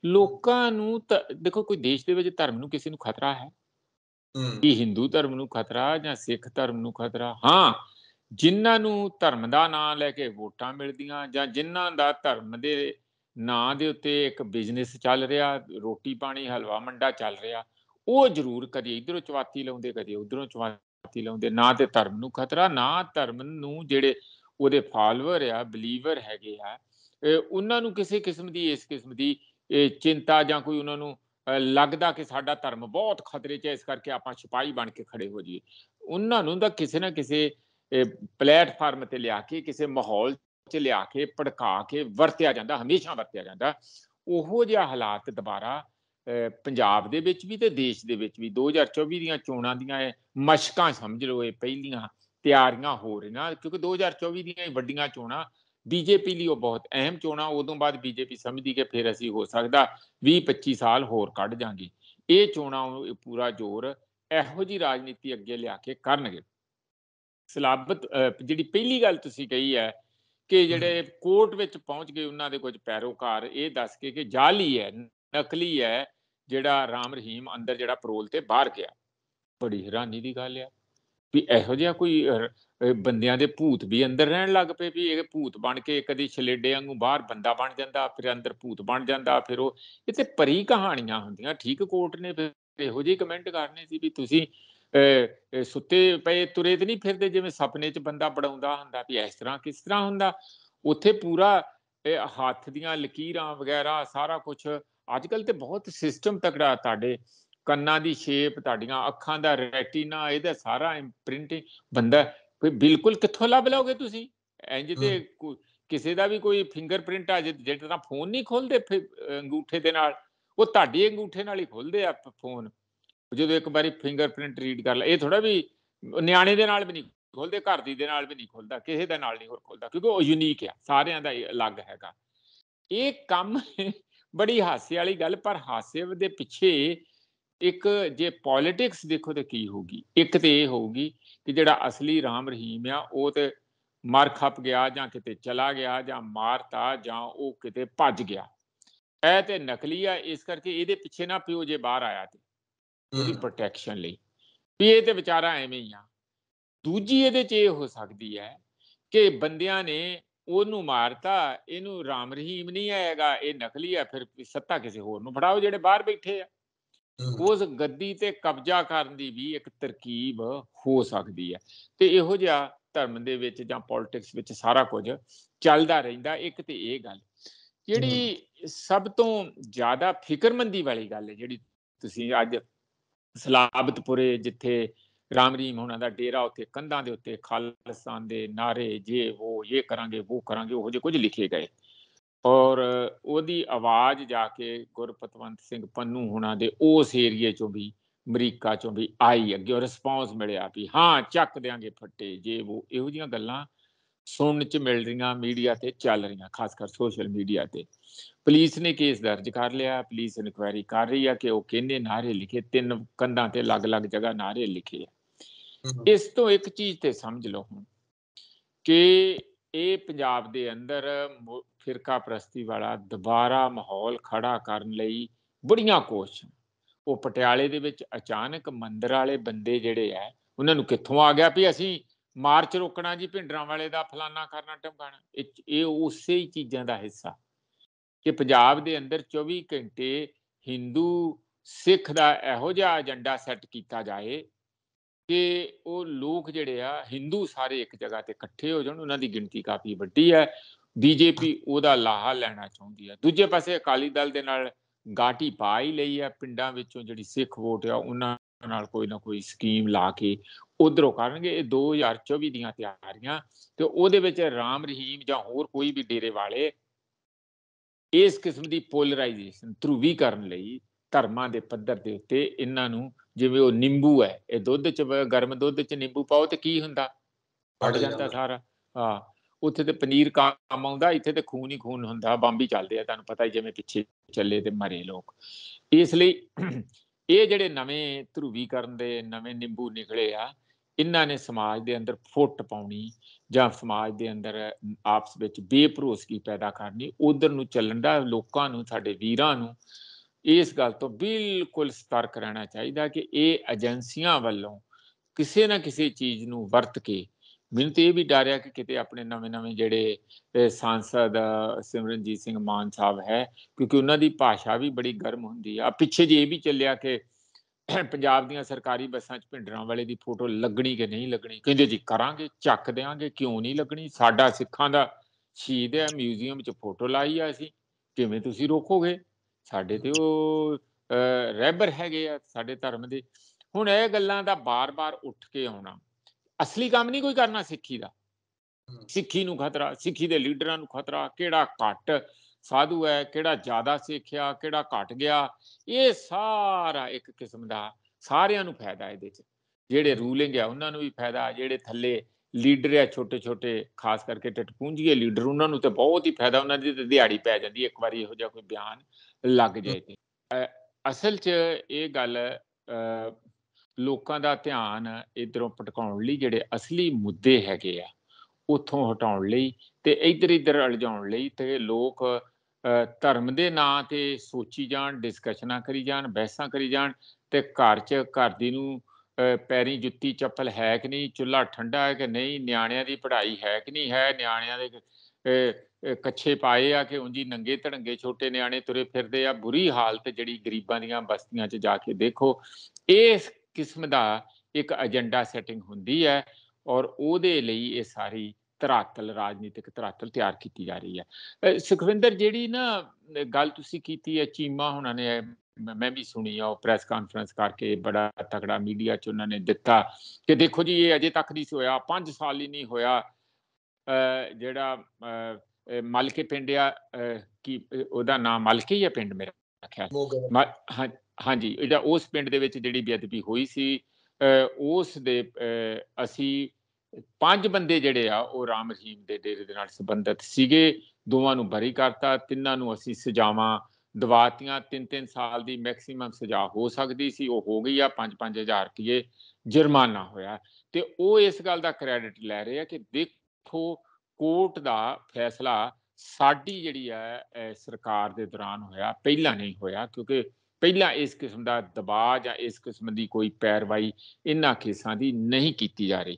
ਲੋਕਾਂ ਨੂੰ ਦੇਖੋ ਕੋਈ ਦੇਸ਼ ਦੇ ਵਿੱਚ ਧਰਮ ਨੂੰ ਕਿਸੇ ਨੂੰ ਖਤਰਾ ਹੈ ਕੀ ਹਿੰਦੂ ਧਰਮ ਨੂੰ ਖਤਰਾ ਜਾਂ ਸਿੱਖ ਧਰਮ ਨੂੰ ਖਤਰਾ ਹਾਂ ਜਿਨ੍ਹਾਂ ਨੂੰ ਧਰਮ ਦਾ ਨਾਂ ਲੈ ਕੇ ਵੋਟਾਂ ਮਿਲਦੀਆਂ ਜਾਂ ਜਿਨ੍ਹਾਂ ਦਾ ਧਰਮ ਦੇ ਨਾਂ ਦੇ ਉੱਤੇ ਇੱਕ ਬਿਜ਼ਨਸ ਚੱਲ ਰਿਹਾ ਰੋਟੀ ਪਾਣੀ ਹਲਵਾ ਮੰਡਾ ਚੱਲ ਰਿਹਾ ਉਹ ਜ਼ਰੂਰ ਕਦੇ ਇਧਰੋਂ ਚਵਾਤੀ ਲਾਉਂਦੇ ਕਦੇ ਉਧਰੋਂ ਚਵਾਤੀ ਲਾਉਂਦੇ ਨਾ ਤੇ ਧਰਮ ਨੂੰ ਖਤਰਾ ਨਾ ਧਰਮ ਨੂੰ ਜਿਹੜੇ ਉਹਦੇ ਫਾਲੋਅਰ ਆ ਬਲੀਵਰ ਹੈਗੇ ਆ ਉਹਨਾਂ ਨੂੰ ਕਿਸੇ ਕਿਸਮ ਦੀ ਇਸ ਕਿਸਮ ਦੀ ਇਹ ਚਿੰਤਾ ਜਾਂ ਕੋਈ ਉਹਨਾਂ ਨੂੰ ਲੱਗਦਾ ਕਿ ਸਾਡਾ ਧਰਮ ਬਹੁਤ ਖਤਰੇ 'ਚ ਹੈ ਇਸ ਕਰਕੇ ਆਪਾਂ ਸਿਪਾਈ ਬਣ ਕੇ ਖੜੇ ਹੋ ਜਾਈਏ ਉਹਨਾਂ ਨੂੰ ਤਾਂ ਕਿਸੇ ਨਾ ਕਿਸੇ ਪਲੇਟਫਾਰਮ ਤੇ ਲਿਆ ਕੇ ਕਿਸੇ ਮਾਹੌਲ 'ਚ ਲਿਆ ਕੇ ਭੜਕਾ ਕੇ ਵਰਤਿਆ ਜਾਂਦਾ ਹਮੇਸ਼ਾ ਵਰਤਿਆ ਜਾਂਦਾ ਉਹੋ ਜਿਹਾ ਹਾਲਾਤ ਦੁਬਾਰਾ ਪੰਜਾਬ ਦੇ ਵਿੱਚ ਵੀ ਤੇ ਦੇਸ਼ ਦੇ ਵਿੱਚ ਵੀ 2024 ਦੀਆਂ ਚੋਣਾਂ ਦੀਆਂ ਇਹ ਮਸ਼ਕਾਂ ਸਮਝ ਲਓ ਇਹ ਪਹਿਲੀਆਂ ਤਿਆਰੀਆਂ ਹੋ ਰਹੀਆਂ ਕਿਉਂਕਿ 2024 ਦੀਆਂ ਵੱਡੀਆਂ ਚੋਣਾਂ ਬੀਜੇਪੀ ਲਈ ਉਹ ਬਹੁਤ ਅਹਿਮ ਚੋਣਾਂ ਉਦੋਂ ਬਾਅਦ ਬੀਜੇਪੀ ਸਮਝਦੀ ਕਿ ਫਿਰ ਅਸੀਂ ਹੋ ਸਕਦਾ 20 25 ਸਾਲ ਹੋਰ ਕੱਢ ਜਾਾਂਗੇ ਇਹ ਚੋਣਾਂ ਪੂਰਾ ਜ਼ੋਰ ਇਹੋ ਜੀ ਰਾਜਨੀਤੀ ਅੱਗੇ ਲਿਆ ਕੇ ਕਰਨਗੇ ਸਲਾਬਤ ਜਿਹੜੀ ਪਹਿਲੀ ਗੱਲ ਤੁਸੀਂ ਕਹੀ ਹੈ ਕਿ ਜਿਹੜੇ ਕੋਰਟ ਵਿੱਚ ਪਹੁੰਚ ਗਏ ਉਹਨਾਂ ਦੇ ਕੁਝ ਪੈਰੋਕਾਰ ਇਹ ਦੱਸ ਕੇ ਕਿ ਜਾਲੀ ਹੈ ਨਕਲੀ ਹੈ ਜਿਹੜਾ ਰਾਮ ਰਹੀਮ ਅੰਦਰ ਜਿਹੜਾ ਪਰੋਲ ਤੇ ਬਾਹਰ ਗਿਆ ਬੜੀ ਹੈਰਾਨੀ ਦੀ ਗੱਲ ਹੈ ਵੀ ਇਹੋ ਜਿਹਾ ਕੋਈ ਬੰਦਿਆਂ ਦੇ ਭੂਤ ਵੀ ਅੰਦਰ ਰਹਿਣ ਲੱਗ ਪਏ ਵੀ ਇਹ ਭੂਤ ਬਣ ਕੇ ਕਦੀ ਛਲੇਡੇ ਵਾਂਗੂ ਬਾਹਰ ਬੰਦਾ ਬਣ ਜਾਂਦਾ ਫਿਰ ਅੰਦਰ ਭੂਤ ਬਣ ਜਾਂਦਾ ਫਿਰ ਉਹ ਇਹ ਤੇ ਕਹਾਣੀਆਂ ਹੁੰਦੀਆਂ ਠੀਕ ਕੋਰਟ ਨੇ ਇਹੋ ਜਿਹੀ ਕਮੈਂਟ ਕਰਨੇ ਸੀ ਵੀ ਤੁਸੀਂ ਸੁੱਤੇ ਪਏ ਤੁਰੇ ਤੇ ਨਹੀਂ ਫਿਰਦੇ ਜਿਵੇਂ ਸੁਪਨੇ 'ਚ ਬੰਦਾ ਬੜਾਉਂਦਾ ਹੁੰਦਾ ਵੀ ਇਸ ਤਰ੍ਹਾਂ ਕਿਸ ਤਰ੍ਹਾਂ ਹੁੰਦਾ ਉੱਥੇ ਪੂਰਾ ਹੱਥ ਦੀਆਂ ਲਕੀਰਾਂ ਵਗੈਰਾ ਸਾਰਾ ਕੁਝ ਅੱਜ ਕੱਲ ਤੇ ਬਹੁਤ ਸਿਸਟਮ ਤਕੜਾ ਤੁਹਾਡੇ ਕੰਨਾਂ ਦੀ ਸ਼ੇਪ ਤੁਹਾਡੀਆਂ ਅੱਖਾਂ ਦਾ ਰੈਟੀਨਾ ਇਹਦਾ ਸਾਰਾ ਇੰਪ੍ਰਿੰਟਿੰਗ ਬੰਦਾ ਫਿਰ ਬਿਲਕੁਲ ਕਿੱਥੋਂ ਲੱਭ ਲਓਗੇ ਤੁਸੀਂ ਇੰਜ ਤੇ ਕਿਸੇ ਦਾ ਵੀ ਕੋਈ ਫਿੰਗਰਪ੍ਰਿੰਟ ਆ ਜੇ ਤਾਂ ਫੋਨ ਨਹੀਂ ਖੋਲਦੇ ਫਿਰ ਅੰਗੂਠੇ ਦੇ ਨਾਲ ਉਹ ਤੁਹਾਡੇ ਅੰਗੂਠੇ ਨਾਲ ਹੀ ਖੋਲਦੇ ਆ ਫੋਨ ਜਦੋਂ ਇੱਕ ਵਾਰੀ ਫਿੰਗਰਪ੍ਰਿੰਟ ਰੀਡ ਕਰ ਲੈ ਇਹ ਥੋੜਾ ਵੀ ਨਿਆਣੇ ਦੇ ਨਾਲ ਵੀ ਨਹੀਂ ਖੋਲਦੇ ਘਰ ਦੀ ਦੇ ਨਾਲ ਵੀ ਨਹੀਂ ਖੋਲਦਾ ਕਿਸੇ ਦੇ ਨਾਲ ਨਹੀਂ ਹੋਰ ਖੋਲਦਾ ਕਿਉਂਕਿ ਉਹ ਯੂਨੀਕ ਆ ਸਾਰਿਆਂ ਦਾ ਅਲੱਗ ਹੈਗਾ ਇਹ ਕੰਮ ਬੜੀ ਹਾਸੇ ਵਾਲੀ ਗੱਲ ਪਰ ਹਾਸੇ ਦੇ ਪਿੱਛੇ ਇੱਕ ਜੇ ਪੋਲਿਟਿਕਸ ਦੇਖੋ ਤੇ ਕੀ ਹੋਊਗੀ ਇੱਕ ਤੇ ਇਹ ਹੋਊਗੀ ਕਿ ਜਿਹੜਾ ਅਸਲੀ ਰਾਮ ਰਹੀਮ ਆ ਉਹ ਤੇ ਮਰ ਖੱਪ ਗਿਆ ਜਾਂ ਕਿਤੇ ਚਲਾ ਗਿਆ ਜਾਂ ਮਾਰਤਾ ਜਾਂ ਉਹ ਕਿਤੇ ਭੱਜ ਗਿਆ ਇਹ ਤੇ ਨਕਲੀ ਆ ਇਸ ਕਰਕੇ ਇਹਦੇ ਪਿੱਛੇ ਨਾ ਪਿਓ ਜੇ ਬਾਹਰ ਆਇਆ ਤੇ ਉਹਦੀ ਪ੍ਰੋਟੈਕਸ਼ਨ ਲਈ ਵੀ ਇਹ ਤੇ ਵਿਚਾਰਾ ਐਵੇਂ ਹੀ ਆ ਦੂਜੀ ਇਹਦੇ 'ਚ ਇਹ ਹੋ ਸਕਦੀ ਹੈ ਕਿ ਬੰਦਿਆਂ ਨੇ ਉਹਨੂੰ ਮਾਰਤਾ ਇਹਨੂੰ ਰਾਮ ਰਹੀਮ ਨਹੀਂ ਆਏਗਾ ਇਹ ਨਕਲੀ ਆ ਫਿਰ ਸੱਤਾ ਕਿਸੇ ਹੋਰ ਨੂੰ ਫੜਾਓ ਜਿਹੜੇ ਬਾਹਰ ਬੈਠੇ ਆ ਉਸ ਗੱਦੀ ਤੇ ਕਬਜ਼ਾ ਕਰਨ ਦੀ ਵੀ ਇੱਕ ਤਰਕੀਬ ਹੋ ਸਕਦੀ ਹੈ ਤੇ ਇਹੋ ਜਿਹਾ ਧਰਮ ਦੇ ਵਿੱਚ ਜਾਂ ਪੋਲਿਟਿਕਸ ਵਿੱਚ ਸਾਰਾ ਕੁਝ ਚੱਲਦਾ ਰਹਿੰਦਾ ਇੱਕ ਤੇ ਇਹ ਗੱਲ ਜਿਹੜੀ ਸਭ ਤੋਂ ਜ਼ਿਆਦਾ ਫਿਕਰਮੰਦੀ ਵਾਲੀ ਗੱਲ ਹੈ ਜਿਹੜੀ ਤੁਸੀਂ ਅੱਜ ਸਲਾਬਤਪੁਰੇ ਜਿੱਥੇ ਰਾਮ ਰੀਮ ਹੋਣਾ ਦਾ ਡੇਰਾ ਉੱਥੇ ਕੰਧਾਂ ਦੇ ਉੱਤੇ ਖਾਲਸਾਨ ਦੇ ਨਾਰੇ ਜੇ ਉਹ ਇਹ ਕਰਾਂਗੇ ਉਹ ਕਰਾਂਗੇ ਉਹ ਜੇ ਕੁਝ ਲਿਖੇ ਗਏ ਔਰ ਉਹਦੀ ਆਵਾਜ਼ ਜਾ ਕੇ ਗੁਰਪਤਵੰਤ ਸਿੰਘ ਪੰਨੂ ਹੁਣਾਂ ਦੇ ਉਸ ਏਰੀਏ ਚੋਂ ਵੀ ਅਮਰੀਕਾ ਚੋਂ ਵੀ ਆਈ ਅੱਗੇ ਰਿਸਪੌਂਸ ਮਿਲਿਆ ਵੀ ਹਾਂ ਚੱਕ ਦੇਾਂਗੇ ਫੱਟੇ ਜੇ ਉਹ ਇਹੋ ਜੀਆਂ ਗੱਲਾਂ ਸੁਣਨ ਚ ਮਿਲ ਰਹੀਆਂ ਮੀਡੀਆ ਤੇ ਚੱਲ ਰਹੀਆਂ ਖਾਸ ਕਰ ਸੋਸ਼ਲ ਮੀਡੀਆ ਤੇ ਪੁਲਿਸ ਨੇ ਕੇਸ ਦਰਜ ਕਰ ਲਿਆ ਪੁਲਿਸ ਇਨਕੁਆਇਰੀ ਕਰ ਰਹੀ ਆ ਕਿ ਉਹ ਕਿੰਨੇ ਨਾਰੇ ਲਿਖੇ ਤਿੰਨ ਕੰਧਾਂ ਤੇ ਅਲੱਗ-ਅਲੱਗ ਜਗ੍ਹਾ ਨਾਰੇ ਲਿਖੇ ਇਸ ਤੋਂ ਇੱਕ ਚੀਜ਼ ਤੇ ਸਮਝ ਲਓ ਹੁਣ ਕਿ ਇਹ ਪੰਜਾਬ ਦੇ ਅੰਦਰ ਫਿਰਕਾ ਪ੍ਰਸਤੀ ਵਾਲਾ ਦੁਬਾਰਾ ਮਾਹੌਲ ਖੜਾ ਕਰਨ ਲਈ ਬੜੀਆਂ ਕੋਸ਼ਿਸ਼ ਉਹ ਪਟਿਆਲੇ ਦੇ ਵਿੱਚ ਅਚਾਨਕ ਮੰਦਰ ਵਾਲੇ ਬੰਦੇ ਜਿਹੜੇ ਐ ਉਹਨਾਂ ਨੂੰ ਕਿੱਥੋਂ ਆ ਗਿਆ ਵੀ ਅਸੀਂ ਮਾਰਚ ਰੋਕਣਾ ਜੀ ਭਿੰਡਰਾਂ ਵਾਲੇ ਦਾ ਫਲਾਨਾ ਕਰਨਾ ਟਮਕਾਣਾ ਇਹ ਉਸੇ ਹੀ ਚੀਜ਼ਾਂ ਦਾ ਹਿੱਸਾ ਕਿ ਪੰਜਾਬ ਦੇ ਅੰਦਰ 24 ਘੰਟੇ ਹਿੰਦੂ ਸਿੱਖ ਦਾ ਇਹੋ ਜਿਹਾ ਏਜੰਡਾ ਸੈੱਟ ਕੀਤਾ ਜਾਏ ਕਿ ਉਹ ਲੋਕ ਜਿਹੜੇ ਆ ਹਿੰਦੂ ਸਾਰੇ ਇੱਕ ਜਗ੍ਹਾ ਤੇ ਇਕੱਠੇ ਹੋ ਜਾਣ ਉਹਨਾਂ ਦੀ ਗਿਣਤੀ ਕਾਫੀ ਵੱਡੀ ਹੈ ਬੀਜੇਪੀ ਉਹਦਾ ਲਾਹਾ ਲੈਣਾ ਚਾਹੁੰਦੀ ਹੈ ਦੂਜੇ ਪਾਸੇ ਅਕਾਲੀ ਦਲ ਦੇ ਨਾਲ ਗਾਟੀ ਪਾ ਹੀ ਲਈ ਹੈ ਪਿੰਡਾਂ ਵਿੱਚੋਂ ਜਿਹੜੀ ਸਿੱਖ ਵੋਟ ਆ ਉਹਨਾਂ ਨਾਲ ਕੋਈ ਨਾ ਕੋਈ ਸਕੀਮ ਲਾ ਕੇ ਉਧਰੋਂ ਕਰਨਗੇ ਇਹ 2024 ਦੀਆਂ ਤਿਆਰੀਆਂ ਤੇ ਉਹਦੇ ਵਿੱਚ ਰਾਮ ਰਹੀਮ ਜਾਂ ਹੋਰ ਕੋਈ ਵੀ ਡੇਰੇ ਵਾਲੇ ਇਸ ਕਿਸਮ ਦੀ ਪੋਲਰਾਈਜੇਸ਼ਨ ਥਰੂ ਵੀ ਕਰਨ ਲਈ ਧਰਮਾਂ ਦੇ ਪੱਧਰ ਦੇ ਉੱਤੇ ਇਹਨਾਂ ਨੂੰ ਜਿਵੇਂ ਉਹ ਨਿੰਬੂ ਹੈ ਇਹ ਦੁੱਧ ਚ ਗਰਮ ਦੁੱਧ ਚ ਨਿੰਬੂ ਪਾਓ ਤੇ ਕੀ ਹੁੰਦਾ ਫਟ ਜਾਂਦਾ ਸਾਰਾ ਹਾਂ ਉੱਥੇ ਤੇ ਪਨੀਰ ਕੰਮ ਆਉਂਦਾ ਇੱਥੇ ਤੇ ਖੂਨ ਹੀ ਖੂਨ ਹੁੰਦਾ ਬਾਂਬੀ ਚੱਲਦੇ ਆ ਤੁਹਾਨੂੰ ਪਤਾ ਹੀ ਜਿਵੇਂ ਪਿੱਛੇ ਚੱਲੇ ਤੇ ਮਰੇ ਲੋਕ ਇਸ ਲਈ ਇਹ ਜਿਹੜੇ ਨਵੇਂ ਧਰੂਵੀ ਕਰਨ ਦੇ ਨਵੇਂ ਨਿੰਬੂ ਨਿਕਲੇ ਆ ਇਹਨਾਂ ਨੇ ਸਮਾਜ ਦੇ ਅੰਦਰ ਫੁੱਟ ਪਾਉਣੀ ਜਾਂ ਸਮਾਜ ਦੇ ਅੰਦਰ ਆਪਸ ਵਿੱਚ ਬੇਭਰੋਸਗੀ ਪੈਦਾ ਕਰਨੀ ਉਧਰ ਨੂੰ ਚੱਲਣ ਦਾ ਲੋਕਾਂ ਨੂੰ ਸਾਡੇ ਵੀਰਾਂ ਨੂੰ ਇਸ ਗੱਲ ਤੋਂ ਬਿਲਕੁਲ ਸਤਰਕ ਰਹਿਣਾ ਚਾਹੀਦਾ ਕਿ ਇਹ ਏਜੰਸੀਆਂ ਵੱਲੋਂ ਕਿਸੇ ਨਾ ਕਿਸੇ ਚੀਜ਼ ਨੂੰ ਵਰਤ ਕੇ ਮੈਨੂੰ ਤੇ ਇਹ ਵੀ ਡਰਿਆ ਕਿ ਕਿਤੇ ਆਪਣੇ ਨਵੇਂ-ਨਵੇਂ ਜਿਹੜੇ ਸੰਸਦ ਸਿਮਰਨਜੀਤ ਸਿੰਘ ਮਾਨ ਸਾਹਿਬ ਹੈ ਕਿਉਂਕਿ ਉਹਨਾਂ ਦੀ ਭਾਸ਼ਾ ਵੀ ਬੜੀ ਗਰਮ ਹੁੰਦੀ ਆ ਪਿੱਛੇ ਜੇ ਇਹ ਵੀ ਚੱਲਿਆ ਕਿ ਪੰਜਾਬ ਦੀਆਂ ਸਰਕਾਰੀ ਬੱਸਾਂ 'ਚ ਭਿੰਡਰਾਂ ਵਾਲੇ ਦੀ ਫੋਟੋ ਲੱਗਣੀ ਕਿ ਨਹੀਂ ਲੱਗਣੀ ਕਹਿੰਦੇ ਜੀ ਕਰਾਂਗੇ ਚੱਕ ਦੇਾਂਗੇ ਕਿਉਂ ਨਹੀਂ ਲੱਗਣੀ ਸਾਡਾ ਸਿੱਖਾਂ ਦਾ ਸ਼ਹੀਦ ਹੈ ਮਿਊਜ਼ੀਅਮ 'ਚ ਫੋਟੋ ਲਾਈ ਆ ਅਸੀਂ ਕਿਵੇਂ ਤੁਸੀਂ ਰੋਕੋਗੇ ਸਾਡੇ ਤੇ ਉਹ ਰੈਬਰ ਹੈਗੇ ਆ ਸਾਡੇ ਧਰਮ ਦੇ ਹੁਣ ਇਹ ਗੱਲਾਂ ਦਾ ਬਾਰ-ਬਾਰ ਉੱਠ ਕੇ ਆਉਣਾ ਅਸਲੀ ਕੰਮ ਨਹੀਂ ਕੋਈ ਕਰਨਾ ਸਿੱਖੀ ਦਾ ਸਿੱਖੀ ਨੂੰ ਖਤਰਾ ਸਿੱਖੀ ਦੇ ਲੀਡਰਾਂ ਨੂੰ ਖਤਰਾ ਕਿਹੜਾ ਘਟ ਸਾਧੂ ਹੈ ਕਿਹੜਾ ਜ਼ਿਆਦਾ ਸਿੱਖਿਆ ਕਿਹੜਾ ਘਟ ਗਿਆ ਇਹ ਸਾਰਾ ਇੱਕ ਕਿਸਮ ਦਾ ਸਾਰਿਆਂ ਨੂੰ ਫਾਇਦਾ ਇਹਦੇ ਚ ਜਿਹੜੇ ਰੂਲਿੰਗ ਹੈ ਉਹਨਾਂ ਨੂੰ ਵੀ ਫਾਇਦਾ ਜਿਹੜੇ ਥੱਲੇ ਲੀਡਰ ਹੈ ਛੋਟੇ ਛੋਟੇ ਖਾਸ ਕਰਕੇ ਟਟਪੂੰਜੀਏ ਲੀਡਰ ਉਹਨਾਂ ਨੂੰ ਤੇ ਬਹੁਤ ਹੀ ਫਾਇਦਾ ਉਹਨਾਂ ਦੀ ਦਿਹਾੜੀ ਪੈ ਜਾਂਦੀ ਇੱਕ ਵਾਰੀ ਇਹੋ ਜਿਹਾ ਕੋਈ ਬਿਆਨ ਲੱਗ ਜਾਏ ਤੇ ਅਸਲ 'ਚ ਇਹ ਗੱਲ ਲੋਕਾਂ ਦਾ ਧਿਆਨ ਇਧਰੋਂ ਭਟਕਾਉਣ ਲਈ ਜਿਹੜੇ ਅਸਲੀ ਮੁੱਦੇ ਹੈਗੇ ਆ ਉਥੋਂ ਹਟਾਉਣ ਲਈ ਤੇ ਇਧਰ ਇਧਰ ਅਲਝਾਉਣ ਲਈ ਤੇ ਲੋਕ ਧਰਮ ਦੇ ਨਾਂ ਤੇ ਸੋਚੀ ਜਾਣ ਡਿਸਕਸ਼ਨਾਂ ਕਰੀ ਜਾਣ ਬਹਿਸਾਂ ਕਰੀ ਜਾਣ ਤੇ ਘਰ 'ਚ ਘਰ ਦੀ ਨੂੰ ਪੈਰੀ ਜੁੱਤੀ ਚੱਪਲ ਹੈ ਕਿ ਨਹੀਂ ਚੁੱਲ੍ਹਾ ਠੰਡਾ ਹੈ ਕਿ ਨਹੀਂ ਨਿਆਣਿਆਂ ਦੀ ਪੜ੍ਹਾਈ ਹੈ ਕਿ ਨਹੀਂ ਹੈ ਨਿਆਣਿਆਂ ਦੇ ਕੱਛੇ ਪਾਏ ਆ ਕਿ ਉਂਜੀ ਨੰਗੇ ਧੜੰਗੇ ਛੋਟੇ ਨਿਆਣੇ ਤੁਰੇ ਫਿਰਦੇ ਆ ਬੁਰੀ ਹਾਲਤ ਜਿਹੜੀ ਗਰੀਬਾਂ ਦੀਆਂ ਬਸਤੀਆਂ 'ਚ ਜਾ ਕੇ ਦੇਖੋ ਇਸ ਕਿਸਮ ਦਾ ਇੱਕ ਏਜੰਡਾ ਸੈਟਿੰਗ ਹੁੰਦੀ ਹੈ ਔਰ ਉਹਦੇ ਲਈ ਇਹ ਸਾਰੀ ਤਰਾਤਲ ਰਾਜਨੀਤਿਕ ਤਰਾਤਲ ਤਿਆਰ ਕੀਤੀ ਜਾ ਰਹੀ ਹੈ ਸੁਖਵਿੰਦਰ ਜਿਹੜੀ ਨਾ ਗੱਲ ਤੁਸੀਂ ਕੀਤੀ ਹੈ ਚੀਮਾ ਹੁਣਾਂ ਨੇ ਮੈਂ ਵੀ ਸੁਣੀ ਆ ਉਹ ਪ੍ਰੈਸ ਕਾਨਫਰੰਸ ਕਰਕੇ ਬੜਾ ਤਕੜਾ ਮੀਡੀਆ 'ਚ ਉਹਨਾਂ ਨੇ ਦਿੱਤਾ ਕਿ ਦੇਖੋ ਜੀ ਇਹ ਅਜੇ ਤੱਕ ਨਹੀਂ ਹੋਇਆ 5 ਸਾਲ ਹੀ ਨਹੀਂ ਹੋਇਆ ਜਿਹੜਾ ਮਲਕੇ ਪਿੰਡ ਆ ਕੀ ਉਹਦਾ ਨਾਮ ਹੀ ਹੈ ਪਿੰਡ ਮੇਰਾ ਖਿਆਲ ਹਾਂਜੀ ਇਹਦਾ ਉਸ ਪਿੰਡ ਦੇ ਵਿੱਚ ਜਿਹੜੀ ਬੇਅਦਬੀ ਹੋਈ ਸੀ ਉਸ ਦੇ ਅਸੀਂ ਪੰਜ ਬੰਦੇ ਜਿਹੜੇ ਆ ਉਹ ਰਾਮ ਰਹੀਮ ਦੇ ਡੇਰੇ ਦੇ ਨਾਲ ਸੰਬੰਧਿਤ ਸੀਗੇ ਦੋਵਾਂ ਨੂੰ ਬਰੀ ਕਰਤਾ ਤਿੰਨਾਂ ਨੂੰ ਅਸੀਂ ਸਜਾਵਾਂ ਦਵਾਤੀਆਂ ਤਿੰਨ ਤਿੰਨ ਸਾਲ ਦੀ ਮੈਕਸਿਮਮ ਸਜ਼ਾ ਹੋ ਸਕਦੀ ਸੀ ਉਹ ਹੋ ਗਈ ਆ 5-5000 ਰੁਪਏ ਜੁਰਮਾਨਾ ਹੋਇਆ ਤੇ ਉਹ ਇਸ ਗੱਲ ਦਾ ਕ੍ਰੈਡਿਟ ਲੈ ਰਹੇ ਆ ਕਿ ਦੇਖੋ ਕੋਰਟ ਦਾ ਫੈਸਲਾ ਸਾਡੀ ਜਿਹੜੀ ਹੈ ਸਰਕਾਰ ਦੇ ਦੌਰਾਨ ਹੋਇਆ ਪਹਿਲਾਂ ਨਹੀਂ ਹੋਇਆ ਕਿਉਂਕਿ ਪਹਿਲਾਂ ਇਸ ਕਿਸਮ ਦਾ ਦਬਾਅ ਜਾਂ ਇਸ ਕਿਸਮ ਦੀ ਕੋਈ ਪੈਰਵਾਈ ਇਨ੍ਹਾਂ ਕੇਸਾਂ ਦੀ ਨਹੀਂ ਕੀਤੀ ਜਾ ਰਹੀ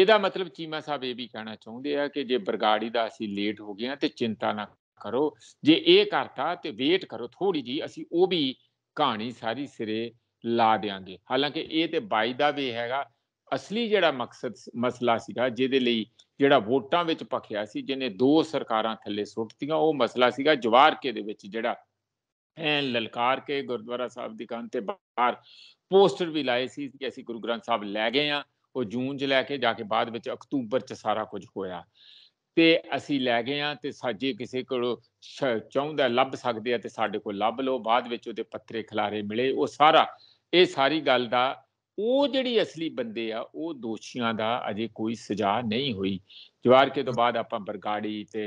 ਇਹਦਾ ਮਤਲਬ ਚੀਮਾ ਸਾਹਿਬ ਇਹ ਵੀ ਕਹਿਣਾ ਚਾਹੁੰਦੇ ਆ ਕਿ ਜੇ ਬਰਗਾੜੀ ਦਾ ਅਸੀਂ ਲੇਟ ਹੋ ਗਏ ਤੇ ਚਿੰਤਾ ਨਾ ਕਰੋ ਜੇ ਇਹ ਕਰਤਾ ਤੇ ਵੇਟ ਕਰੋ ਥੋੜੀ ਜੀ ਅਸੀਂ ਉਹ ਵੀ ਕਹਾਣੀ ਸਾਰੀ ਸਿਰੇ ਲਾ ਦੇਾਂਗੇ ਹਾਲਾਂਕਿ ਇਹ ਤੇ ਬਾਈ ਦਾ ਵੀ ਹੈਗਾ ਅਸਲੀ ਜਿਹੜਾ ਮਕਸਦ ਮਸਲਾ ਸੀਗਾ ਜਿਹਦੇ ਲਈ ਜਿਹੜਾ ਵੋਟਾਂ ਵਿੱਚ ਪਖਿਆ ਸੀ ਜਿਹਨੇ ਦੋ ਸਰਕਾਰਾਂ ਥੱਲੇ ਸੁੱਟਤੀਆਂ ਉਹ ਮਸਲਾ ਸੀਗਾ ਜਵਾਰਕੇ ਦੇ ਵਿੱਚ ਜਿਹੜਾ ਐ ਲਲਕਾਰ ਕੇ ਗੁਰਦੁਆਰਾ ਸਾਹਿਬ ਦੀ ਕੰਨ ਤੇ ਬਾਹਰ ਪੋਸਟਰ ਵੀ ਲਾਏ ਸੀ ਕਿ ਅਸੀਂ ਗੁਰੂ ਗ੍ਰੰਥ ਸਾਹਿਬ ਲੈ ਗਏ ਆ ਉਹ ਜੂਨ 'ਚ ਲੈ ਕੇ ਜਾ ਕੇ ਬਾਅਦ ਵਿੱਚ ਅਕਤੂਬਰ 'ਚ ਸਾਰਾ ਕੁਝ ਹੋਇਆ ਤੇ ਅਸੀਂ ਲੈ ਗਏ ਆ ਤੇ ਸਾਜੇ ਕਿਸੇ ਕੋਲ ਚਾਹੁੰਦਾ ਲੱਭ ਸਕਦੇ ਆ ਤੇ ਸਾਡੇ ਕੋਲ ਲੱਭ ਲਓ ਬਾਅਦ ਵਿੱਚ ਉਹਦੇ ਪੱਤਰੇ ਖਲਾਰੇ ਮਿਲੇ ਉਹ ਸਾਰਾ ਇਹ ਸਾਰੀ ਗੱਲ ਦਾ ਉਹ ਜਿਹੜੀ ਅਸਲੀ ਬੰਦੇ ਆ ਉਹ ਦੋਸ਼ੀਆਂ ਦਾ ਅਜੇ ਕੋਈ ਸਜ਼ਾ ਨਹੀਂ ਹੋਈ ਜਵਾਰ ਕੇ ਤੋਂ ਬਾਅਦ ਆਪਾਂ ਬਰਗਾੜੀ ਤੇ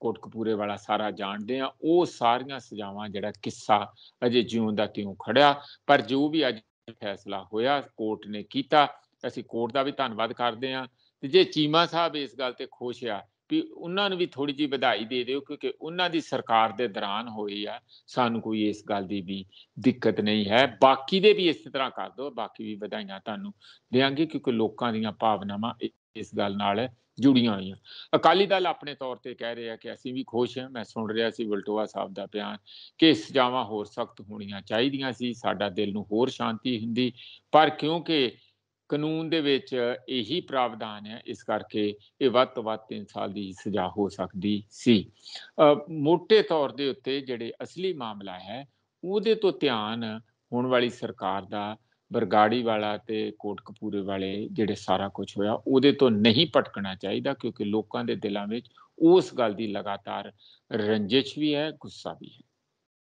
ਕੋਟਕਪੂਰੇ ਵਾਲਾ ਸਾਰਾ ਜਾਣਦੇ ਆ ਉਹ ਸਾਰੀਆਂ ਸਜ਼ਾਵਾਂ ਜਿਹੜਾ ਕਿੱਸਾ ਅਜੇ ਜਿਉਂ ਦਾ ਤਿਉਂ ਖੜਿਆ ਪਰ ਜੋ ਵੀ ਅੱਜ ਫੈਸਲਾ ਹੋਇਆ ਕੋਰਟ ਨੇ ਕੀਤਾ ਅਸੀਂ ਕੋਰਟ ਦਾ ਵੀ ਧੰਨਵਾਦ ਕਰਦੇ ਆ ਤੇ ਜੇ ਚੀਮਾ ਸਾਹਿਬ ਇਸ ਗੱਲ ਤੇ ਖੁਸ਼ ਆ ਵੀ ਉਹਨਾਂ ਨੂੰ ਵੀ ਥੋੜੀ ਜੀ ਵਧਾਈ ਦੇ ਦਿਓ ਕਿਉਂਕਿ ਉਹਨਾਂ ਦੀ ਸਰਕਾਰ ਦੇ ਦੌਰਾਨ ਹੋਈ ਆ ਸਾਨੂੰ ਕੋਈ ਇਸ ਗੱਲ ਦੀ ਵੀ ਦਿੱਕਤ ਨਹੀਂ ਹੈ ਬਾਕੀ ਦੇ ਵੀ ਇਸੇ ਤਰ੍ਹਾਂ ਕਰ ਦਿਓ ਬਾਕੀ ਵੀ ਵਧਾਈਆਂ ਤੁਹਾਨੂੰ ਦੇਾਂਗੇ ਕਿਉਂਕਿ ਲੋਕਾਂ ਦੀਆਂ ਭਾਵਨਾਵਾਂ ਇਸ ਗੱਲ ਨਾਲ ਜੁੜੀਆਂ ਹੋਈਆਂ ਅਕਾਲੀ ਦਲ ਆਪਣੇ ਤੌਰ ਤੇ ਕਹਿ ਰਿਹਾ ਕਿ ਅਸੀਂ ਵੀ ਖੁਸ਼ ਹਾਂ ਮੈਂ ਸੁਣ ਰਿਹਾ ਸੀ ਬਲਟੋਆ ਸਾਹਿਬ ਦਾ ਬਿਆਨ ਕਿ ਸਜ਼ਾਵਾਂ ਹੋਰ ਸਖਤ ਹੋਣੀਆਂ ਚਾਹੀਦੀਆਂ ਸੀ ਸਾਡਾ ਦਿਲ ਨੂੰ ਹੋਰ ਸ਼ਾਂਤੀ ਹੁੰਦੀ ਪਰ ਕਿਉਂਕਿ ਕਾਨੂੰਨ ਦੇ ਵਿੱਚ ਇਹੀ ਪ੍ਰਾਵਧਾਨ ਹੈ ਇਸ ਕਰਕੇ ਇਹ ਵੱਧ ਤੋਂ ਵੱਧ 3 ਸਾਲ ਦੀ ਸਜ਼ਾ ਹੋ ਸਕਦੀ ਸੀ ਮੋٹے ਤੌਰ ਦੇ ਉੱਤੇ ਜਿਹੜੇ ਅਸਲੀ ਮਾਮਲਾ ਹੈ ਉਹਦੇ ਤੋਂ ਧਿਆਨ ਹੋਣ ਵਾਲੀ ਸਰਕਾਰ ਦਾ ਬਰਗਾੜੀ ਵਾਲਾ ਤੇ ਕੋਟਕਪੂਰੇ ਵਾਲੇ ਜਿਹੜੇ ਸਾਰਾ ਕੁਝ ਹੋਇਆ ਉਹਦੇ ਤੋਂ ਨਹੀਂ ਪਟਕਣਾ ਚਾਹੀਦਾ ਕਿਉਂਕਿ ਲੋਕਾਂ ਦੇ ਦਿਲਾਂ ਵਿੱਚ ਉਸ ਗੱਲ ਦੀ ਲਗਾਤਾਰ ਰੰਜਿਸ਼ ਵੀ ਹੈ ਗੁੱਸਾ ਵੀ ਹੈ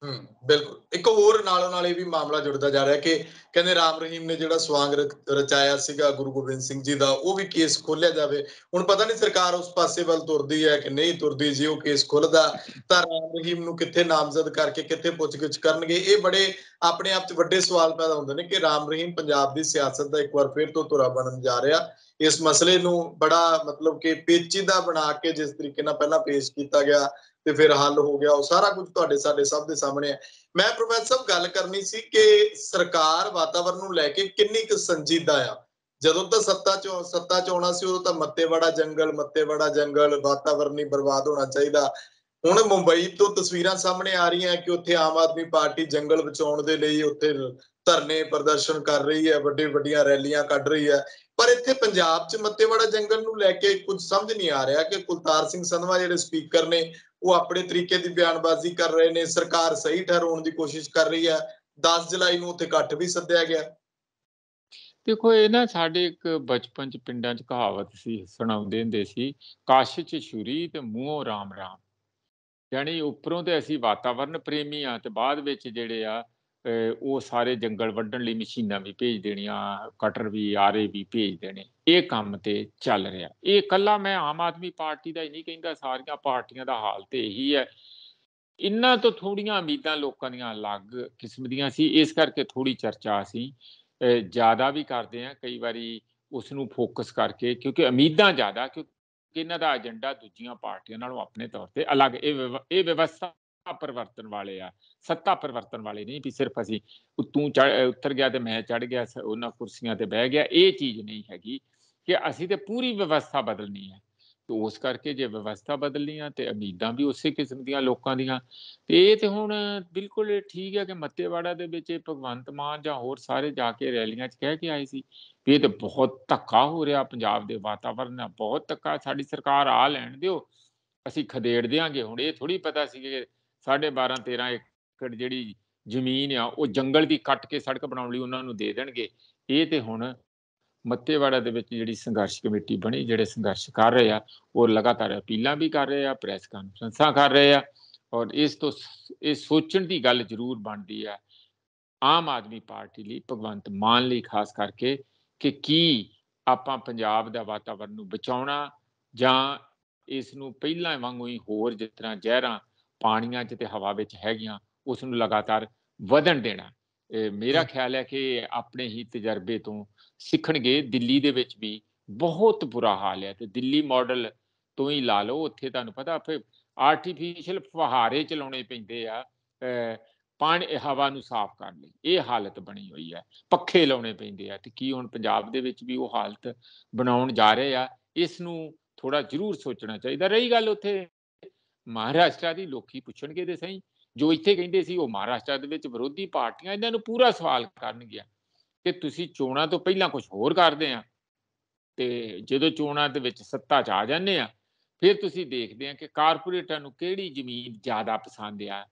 ਹੂੰ ਬਿਲਕੁਲ ਇੱਕ ਹੋਰ ਨਾਲੋਂ ਨਾਲ ਇਹ ਵੀ ਮਾਮਲਾ ਜੁੜਦਾ ਜਾ ਰਿਹਾ ਕਿ ਕਹਿੰਦੇ ਰਾਮ ਰਹੀਮ ਨੇ ਜਿਹੜਾ ਸਵਾਂਗ ਰਚਾਇਆ ਸੀਗਾ ਗੁਰੂ ਗੋਬਿੰਦ ਸਿੰਘ ਜੀ ਦਾ ਉਹ ਵੀ ਕੇਸ ਖੋਲਿਆ ਜਾਵੇ ਹੁਣ ਪਤਾ ਨਹੀਂ ਸਰਕਾਰ ਉਸ ਪਾਸੇ ਵੱਲ ਤੁਰਦੀ ਹੈ ਕਿ ਨਹੀਂ ਤੁਰਦੀ ਜੀ ਉਹ ਕੇਸ ਖੁੱਲਦਾ ਤਾਂ ਰਾਮ ਰਹੀਮ ਨੂੰ ਕਿੱਥੇ ਨਾਮਜ਼ਦ ਕਰਕੇ ਕਿੱਥੇ ਪੁੱਛਗਿੱਛ ਕਰਨਗੇ ਇਹ ਬੜੇ ਆਪਣੇ ਆਪ 'ਚ ਵੱਡੇ ਸਵਾਲ ਪੈਦਾ ਹੁੰਦੇ ਨੇ ਕਿ ਰਾਮ ਰਹੀਮ ਪੰਜਾਬ ਦੀ ਸਿਆਸਤ ਦਾ ਇੱਕ ਵਾਰ ਫੇਰ ਤੋਂ ਤੁਰਾ ਬਣਨ ਜਾ ਰਿਹਾ ਇਸ ਮਸਲੇ ਨੂੰ ਬੜਾ ਮਤਲਬ ਕਿ ਪੇਚੀਦਾ ਬਣਾ ਕੇ ਜਿਸ ਤਰੀਕੇ ਨਾਲ ਪਹਿਲਾਂ ਪੇਸ਼ ਕੀਤਾ ਗਿਆ ਤੇ ਫਿਰ ਹੱਲ ਹੋ ਗਿਆ ਉਹ ਸਾਰਾ ਕੁਝ ਤੁਹਾਡੇ ਸਾਡੇ ਸਭ ਦੇ ਸਾਹਮਣੇ ਹੈ ਮੈਂ ਪ੍ਰੋਫੈਸਰ ਸਾਹਿਬ ਗੱਲ ਕਰਨੀ ਸੀ ਕਿ ਸਰਕਾਰ ਵਾਤਾਵਰਣ ਨੂੰ ਲੈ ਕੇ ਕਿੰਨੀ ਕੁ ਸੰਜੀਦਾ ਆ ਜਦੋਂ ਤਾਂ ਸੱਤਾ ਚੋਂ ਸੱਤਾ ਚ ਆਉਣਾ ਸੀ ਉਦੋਂ ਤਾਂ ਮੱਤੇਵਾੜਾ ਜੰਗਲ ਮੱਤੇਵਾੜਾ ਜੰਗਲ ਵਾਤਾਵਰਣ ਨਹੀਂ ਬਰਬਾਦ ਹੋਣਾ ਚਾਹੀਦਾ ਹੁਣ ਮੁੰਬਈ ਤੋਂ ਤਸਵੀਰਾਂ ਸਾਹਮਣੇ ਆ ਰਹੀਆਂ ਕਿ ਉੱਥੇ ਆਮ ਆਦਮੀ ਪਾਰਟੀ ਜੰਗਲ ਬਚਾਉਣ ਦੇ ਲਈ ਉੱਥੇ ਧਰਨੇ ਪ੍ਰਦਰਸ਼ਨ ਕਰ ਰਹੀ ਹੈ ਵੱਡੇ ਵੱਡੀਆਂ ਰੈਲੀਆਂ ਕੱਢ ਰਹੀ ਹੈ ਪਰ ਇੱਥੇ ਪੰਜਾਬ 'ਚ ਮੱਤੇਵਾੜਾ ਜੰਗਲ ਨੂੰ ਲੈ ਕੇ ਕੁਝ ਸਮਝ ਨਹੀਂ ਆ ਰਿਹਾ ਕਿ ਕੁਲਤਾਰ ਸਿੰਘ ਸੰਧਵਾ ਜਿਹੜੇ ਸਪੀਕਰ ਨੇ ਉਹ ਆਪਣੇ ਤਰੀਕੇ ਦੀ ਬਿਆਨਬਾਜ਼ੀ ਕਰ ਰਹੇ ਨੇ ਸਰਕਾਰ ਸਹੀ ਠਹਿਰਾਉਣ ਦੀ ਕੋਸ਼ਿਸ਼ ਕਰ ਰਹੀ ਹੈ 10 ਜੁਲਾਈ ਨੂੰ ਉੱਥੇ ਇਕੱਠ ਵੀ ਸੱਦਿਆ ਗਿਆ ਦੇਖੋ ਇਹ ਨਾ ਸਾਡੇ ਇੱਕ ਬਚਪਨ 'ਚ ਪਿੰਡਾਂ 'ਚ ਕਹਾਵਤ ਸੀ ਸੁਣਾਉਂਦੇ ਹੁੰਦੇ ਸੀ ਕਾਸ਼ 'ਚ ਛੁਰੀ ਤੇ ਮੂੰਹੋਂ ਰਾਮ ਰਾਮ ਯਾਨੀ ਉੱਪਰੋਂ ਤੇ ਅਸੀਂ ਵਾਤਾਵਰਣ ਪ੍ਰੇਮੀ ਆ ਤੇ ਬਾਅਦ ਵਿੱਚ ਜਿਹੜੇ ਆ ਉਹ ਸਾਰੇ ਜੰਗਲ ਵੱਢਣ ਲਈ ਮਸ਼ੀਨਾਂ ਵੀ ਭੇਜ ਦੇਣੀਆਂ ਕਟਰ ਵੀ ਆਰੇ ਵੀ ਭੇਜ ਦੇਣੇ ਇਹ ਕੰਮ ਤੇ ਚੱਲ ਰਿਹਾ ਇਹ ਇਕੱਲਾ ਮੈਂ ਆਮ ਆਦਮੀ ਪਾਰਟੀ ਦਾ ਹੀ ਨਹੀਂ ਕਹਿੰਦਾ ਸਾਰੀਆਂ ਪਾਰਟੀਆਂ ਦਾ ਹਾਲ ਤੇ ਇਹੀ ਹੈ ਇੰਨਾ ਤੋਂ ਥੋੜੀਆਂ ਉਮੀਦਾਂ ਲੋਕਾਂ ਦੀਆਂ ਅਲੱਗ ਕਿਸਮ ਦੀਆਂ ਸੀ ਇਸ ਕਰਕੇ ਥੋੜੀ ਚਰਚਾ ਸੀ ਜ਼ਿਆਦਾ ਵੀ ਕਰਦੇ ਆ ਕਈ ਵਾਰੀ ਉਸ ਨੂੰ ਫੋਕਸ ਕਰਕੇ ਕਿਉਂਕਿ ਉਮੀਦਾਂ ਜ਼ਿਆਦਾ ਕਿਉਂਕਿ ਇਹਨਾਂ ਦਾ ਏਜੰਡਾ ਦੂਜੀਆਂ ਪਾਰਟੀਆਂ ਨਾਲੋਂ ਆਪਣੇ ਤੌਰ ਤੇ ਅਲੱਗ ਇਹ ਇਹ ਵਿਵਸਥਾ ਪਰਿਵਰਤਨ ਵਾਲੇ ਆ ਸੱਤਾ ਪਰਿਵਰਤਨ ਵਾਲੇ ਨਹੀਂ ਵੀ ਸਿਰਫ ਅਸੀਂ ਤੂੰ ਉੱਤਰ ਗਿਆ ਤੇ ਮੈਂ ਚੜ ਗਿਆ ਉਹਨਾਂ ਕੁਰਸੀਆਂ ਤੇ ਬਹਿ ਗਿਆ ਇਹ ਚੀਜ਼ ਨਹੀਂ ਹੈਗੀ ਕਿ ਅਸੀਂ ਤੇ ਪੂਰੀ ਵਿਵਸਥਾ ਬਦਲਣੀ ਹੈ ਤੇ ਉਸ ਕਰਕੇ ਜੇ ਵਿਵਸਥਾ ਬਦਲਣੀ ਆ ਤੇ ਉਮੀਦਾਂ ਵੀ ਉਸੇ ਕਿਸਮ ਦੀਆਂ ਲੋਕਾਂ ਦੀਆਂ ਤੇ ਇਹ ਤੇ ਹੁਣ ਬਿਲਕੁਲ ਠੀਕ ਹੈ ਕਿ ਮੱਤੇਵਾੜਾ ਦੇ ਵਿੱਚ ਭਗਵੰਤ ਮਾਨ ਜਾਂ ਹੋਰ ਸਾਰੇ ਜਾ ਕੇ ਰੈਲੀਆਂ 'ਚ ਕਹਿ ਕੇ ਆਏ ਸੀ ਵੀ ਇਹ ਤੇ ਬਹੁਤ ਧੱਕਾ ਹੋ ਰਿਹਾ ਪੰਜਾਬ ਦੇ ਵਾਤਾਵਰਨ ਨਾਲ ਬਹੁਤ ਧੱਕਾ ਸਾਡੀ ਸਰਕਾਰ ਆ ਲੈਣ ਦਿਓ ਅਸੀਂ ਖਦੇੜ ਦੇਾਂਗੇ ਹੁਣ ਇਹ ਥੋੜੀ ਪਤਾ ਸੀ ਕਿ 12 13 ਏਕੜ ਜਿਹੜੀ ਜ਼ਮੀਨ ਆ ਉਹ ਜੰਗਲ ਦੀ ਕੱਟ ਕੇ ਸੜਕ ਬਣਾਉਣ ਲਈ ਉਹਨਾਂ ਨੂੰ ਦੇ ਦੇਣਗੇ ਇਹ ਤੇ ਹੁਣ ਮੱਤੇਵਾੜਾ ਦੇ ਵਿੱਚ ਜਿਹੜੀ ਸੰਘਰਸ਼ ਕਮੇਟੀ ਬਣੀ ਜਿਹੜੇ ਸੰਘਰਸ਼ ਕਰ ਰਹੇ ਆ ਉਹ ਲਗਾਤਾਰ ਅਪੀਲਾਂ ਵੀ ਕਰ ਰਹੇ ਆ ਪ੍ਰੈਸ ਕਾਨਫਰੰਸਾਂ ਕਰ ਰਹੇ ਆ ਔਰ ਇਸ ਤੋਂ ਇਹ ਸੋਚਣ ਦੀ ਗੱਲ ਜ਼ਰੂਰ ਬਣਦੀ ਆ ਆਮ ਆਦਮੀ ਪਾਰਟੀ ਲਈ ਭਗਵੰਤ ਮਾਨ ਲਈ ਖਾਸ ਕਰਕੇ ਕਿ ਕੀ ਆਪਾਂ ਪੰਜਾਬ ਦਾ ਵਾਤਾਵਰਨ ਨੂੰ ਬਚਾਉਣਾ ਜਾਂ ਇਸ ਨੂੰ ਪਹਿਲਾਂ ਵਾਂਗੂ ਹੀ ਹੋਰ ਜਿਤਨਾ ਜ਼ਹਿਰਾਂ ਪਾਣੀਆਂ 'ਚ ਤੇ ਹਵਾ ਵਿੱਚ ਹੈਗੀਆਂ ਉਸ ਨੂੰ ਲਗਾਤਾਰ ਵਧਣ ਦੇਣਾ ਮੇਰਾ ਖਿਆਲ ਹੈ ਕਿ ਆਪਣੇ ਹੀ ਤਜਰਬੇ ਤੋਂ ਸਿੱਖਣਗੇ ਦਿੱਲੀ ਦੇ ਵਿੱਚ ਵੀ ਬਹੁਤ ਬੁਰਾ ਹਾਲ ਹੈ ਤੇ ਦਿੱਲੀ ਮਾਡਲ ਤੋਂ ਹੀ ਲਾ ਲਓ ਉੱਥੇ ਤੁਹਾਨੂੰ ਪਤਾ ਫਿਰ ਆਰਟੀਫੀਸ਼ੀਅਲ ਫਹਾਰੇ ਚਲਾਉਣੇ ਪੈਂਦੇ ਆ ਪਾਣੀ ਹਵਾ ਨੂੰ ਸਾਫ਼ ਕਰਨ ਲਈ ਇਹ ਹਾਲਤ ਬਣੀ ਹੋਈ ਹੈ ਪੱਖੇ ਲਾਉਣੇ ਪੈਂਦੇ ਆ ਤੇ ਕੀ ਹੁਣ ਪੰਜਾਬ ਦੇ ਵਿੱਚ ਵੀ ਉਹ ਹਾਲਤ ਬਣਾਉਣ ਜਾ ਰਹੇ ਆ ਇਸ ਨੂੰ ਥੋੜਾ ਜ਼ਰੂਰ ਸੋਚਣਾ ਚਾਹੀਦਾ ਰਹੀ ਗੱਲ ਉੱਥੇ ਮਹਾਰਾਸ਼ਟਰ ਦੀ ਲੋਕੀ ਪੁੱਛਣਗੇ ਦੇ ਸਹੀ ਜੋ ਇੱਥੇ ਕਹਿੰਦੇ ਸੀ ਉਹ ਮਹਾਰਾਸ਼ਟਰ ਦੇ ਵਿੱਚ ਵਿਰੋਧੀ ਪਾਰਟੀਆਂ ਇਹਨਾਂ ਨੂੰ ਪੂਰਾ ਸਵਾਲ ਗਿਆ ਕਿ ਤੁਸੀਂ ਚੋਣਾਂ ਤੋਂ ਪਹਿਲਾਂ ਕੁਝ ਹੋਰ ਕਰਦੇ ਆ ਤੇ ਜਦੋਂ ਚੋਣਾਂ ਦੇ ਵਿੱਚ ਸੱਤਾ 'ਚ ਆ ਜਾਂਦੇ ਆ ਫਿਰ ਤੁਸੀਂ ਦੇਖਦੇ ਆ ਕਿ ਕਾਰਪੋਰੇਟਾਂ ਨੂੰ ਕਿਹੜੀ ਜ਼ਮੀਨ ਜ਼ਿਆਦਾ ਪਸੰਦ ਆ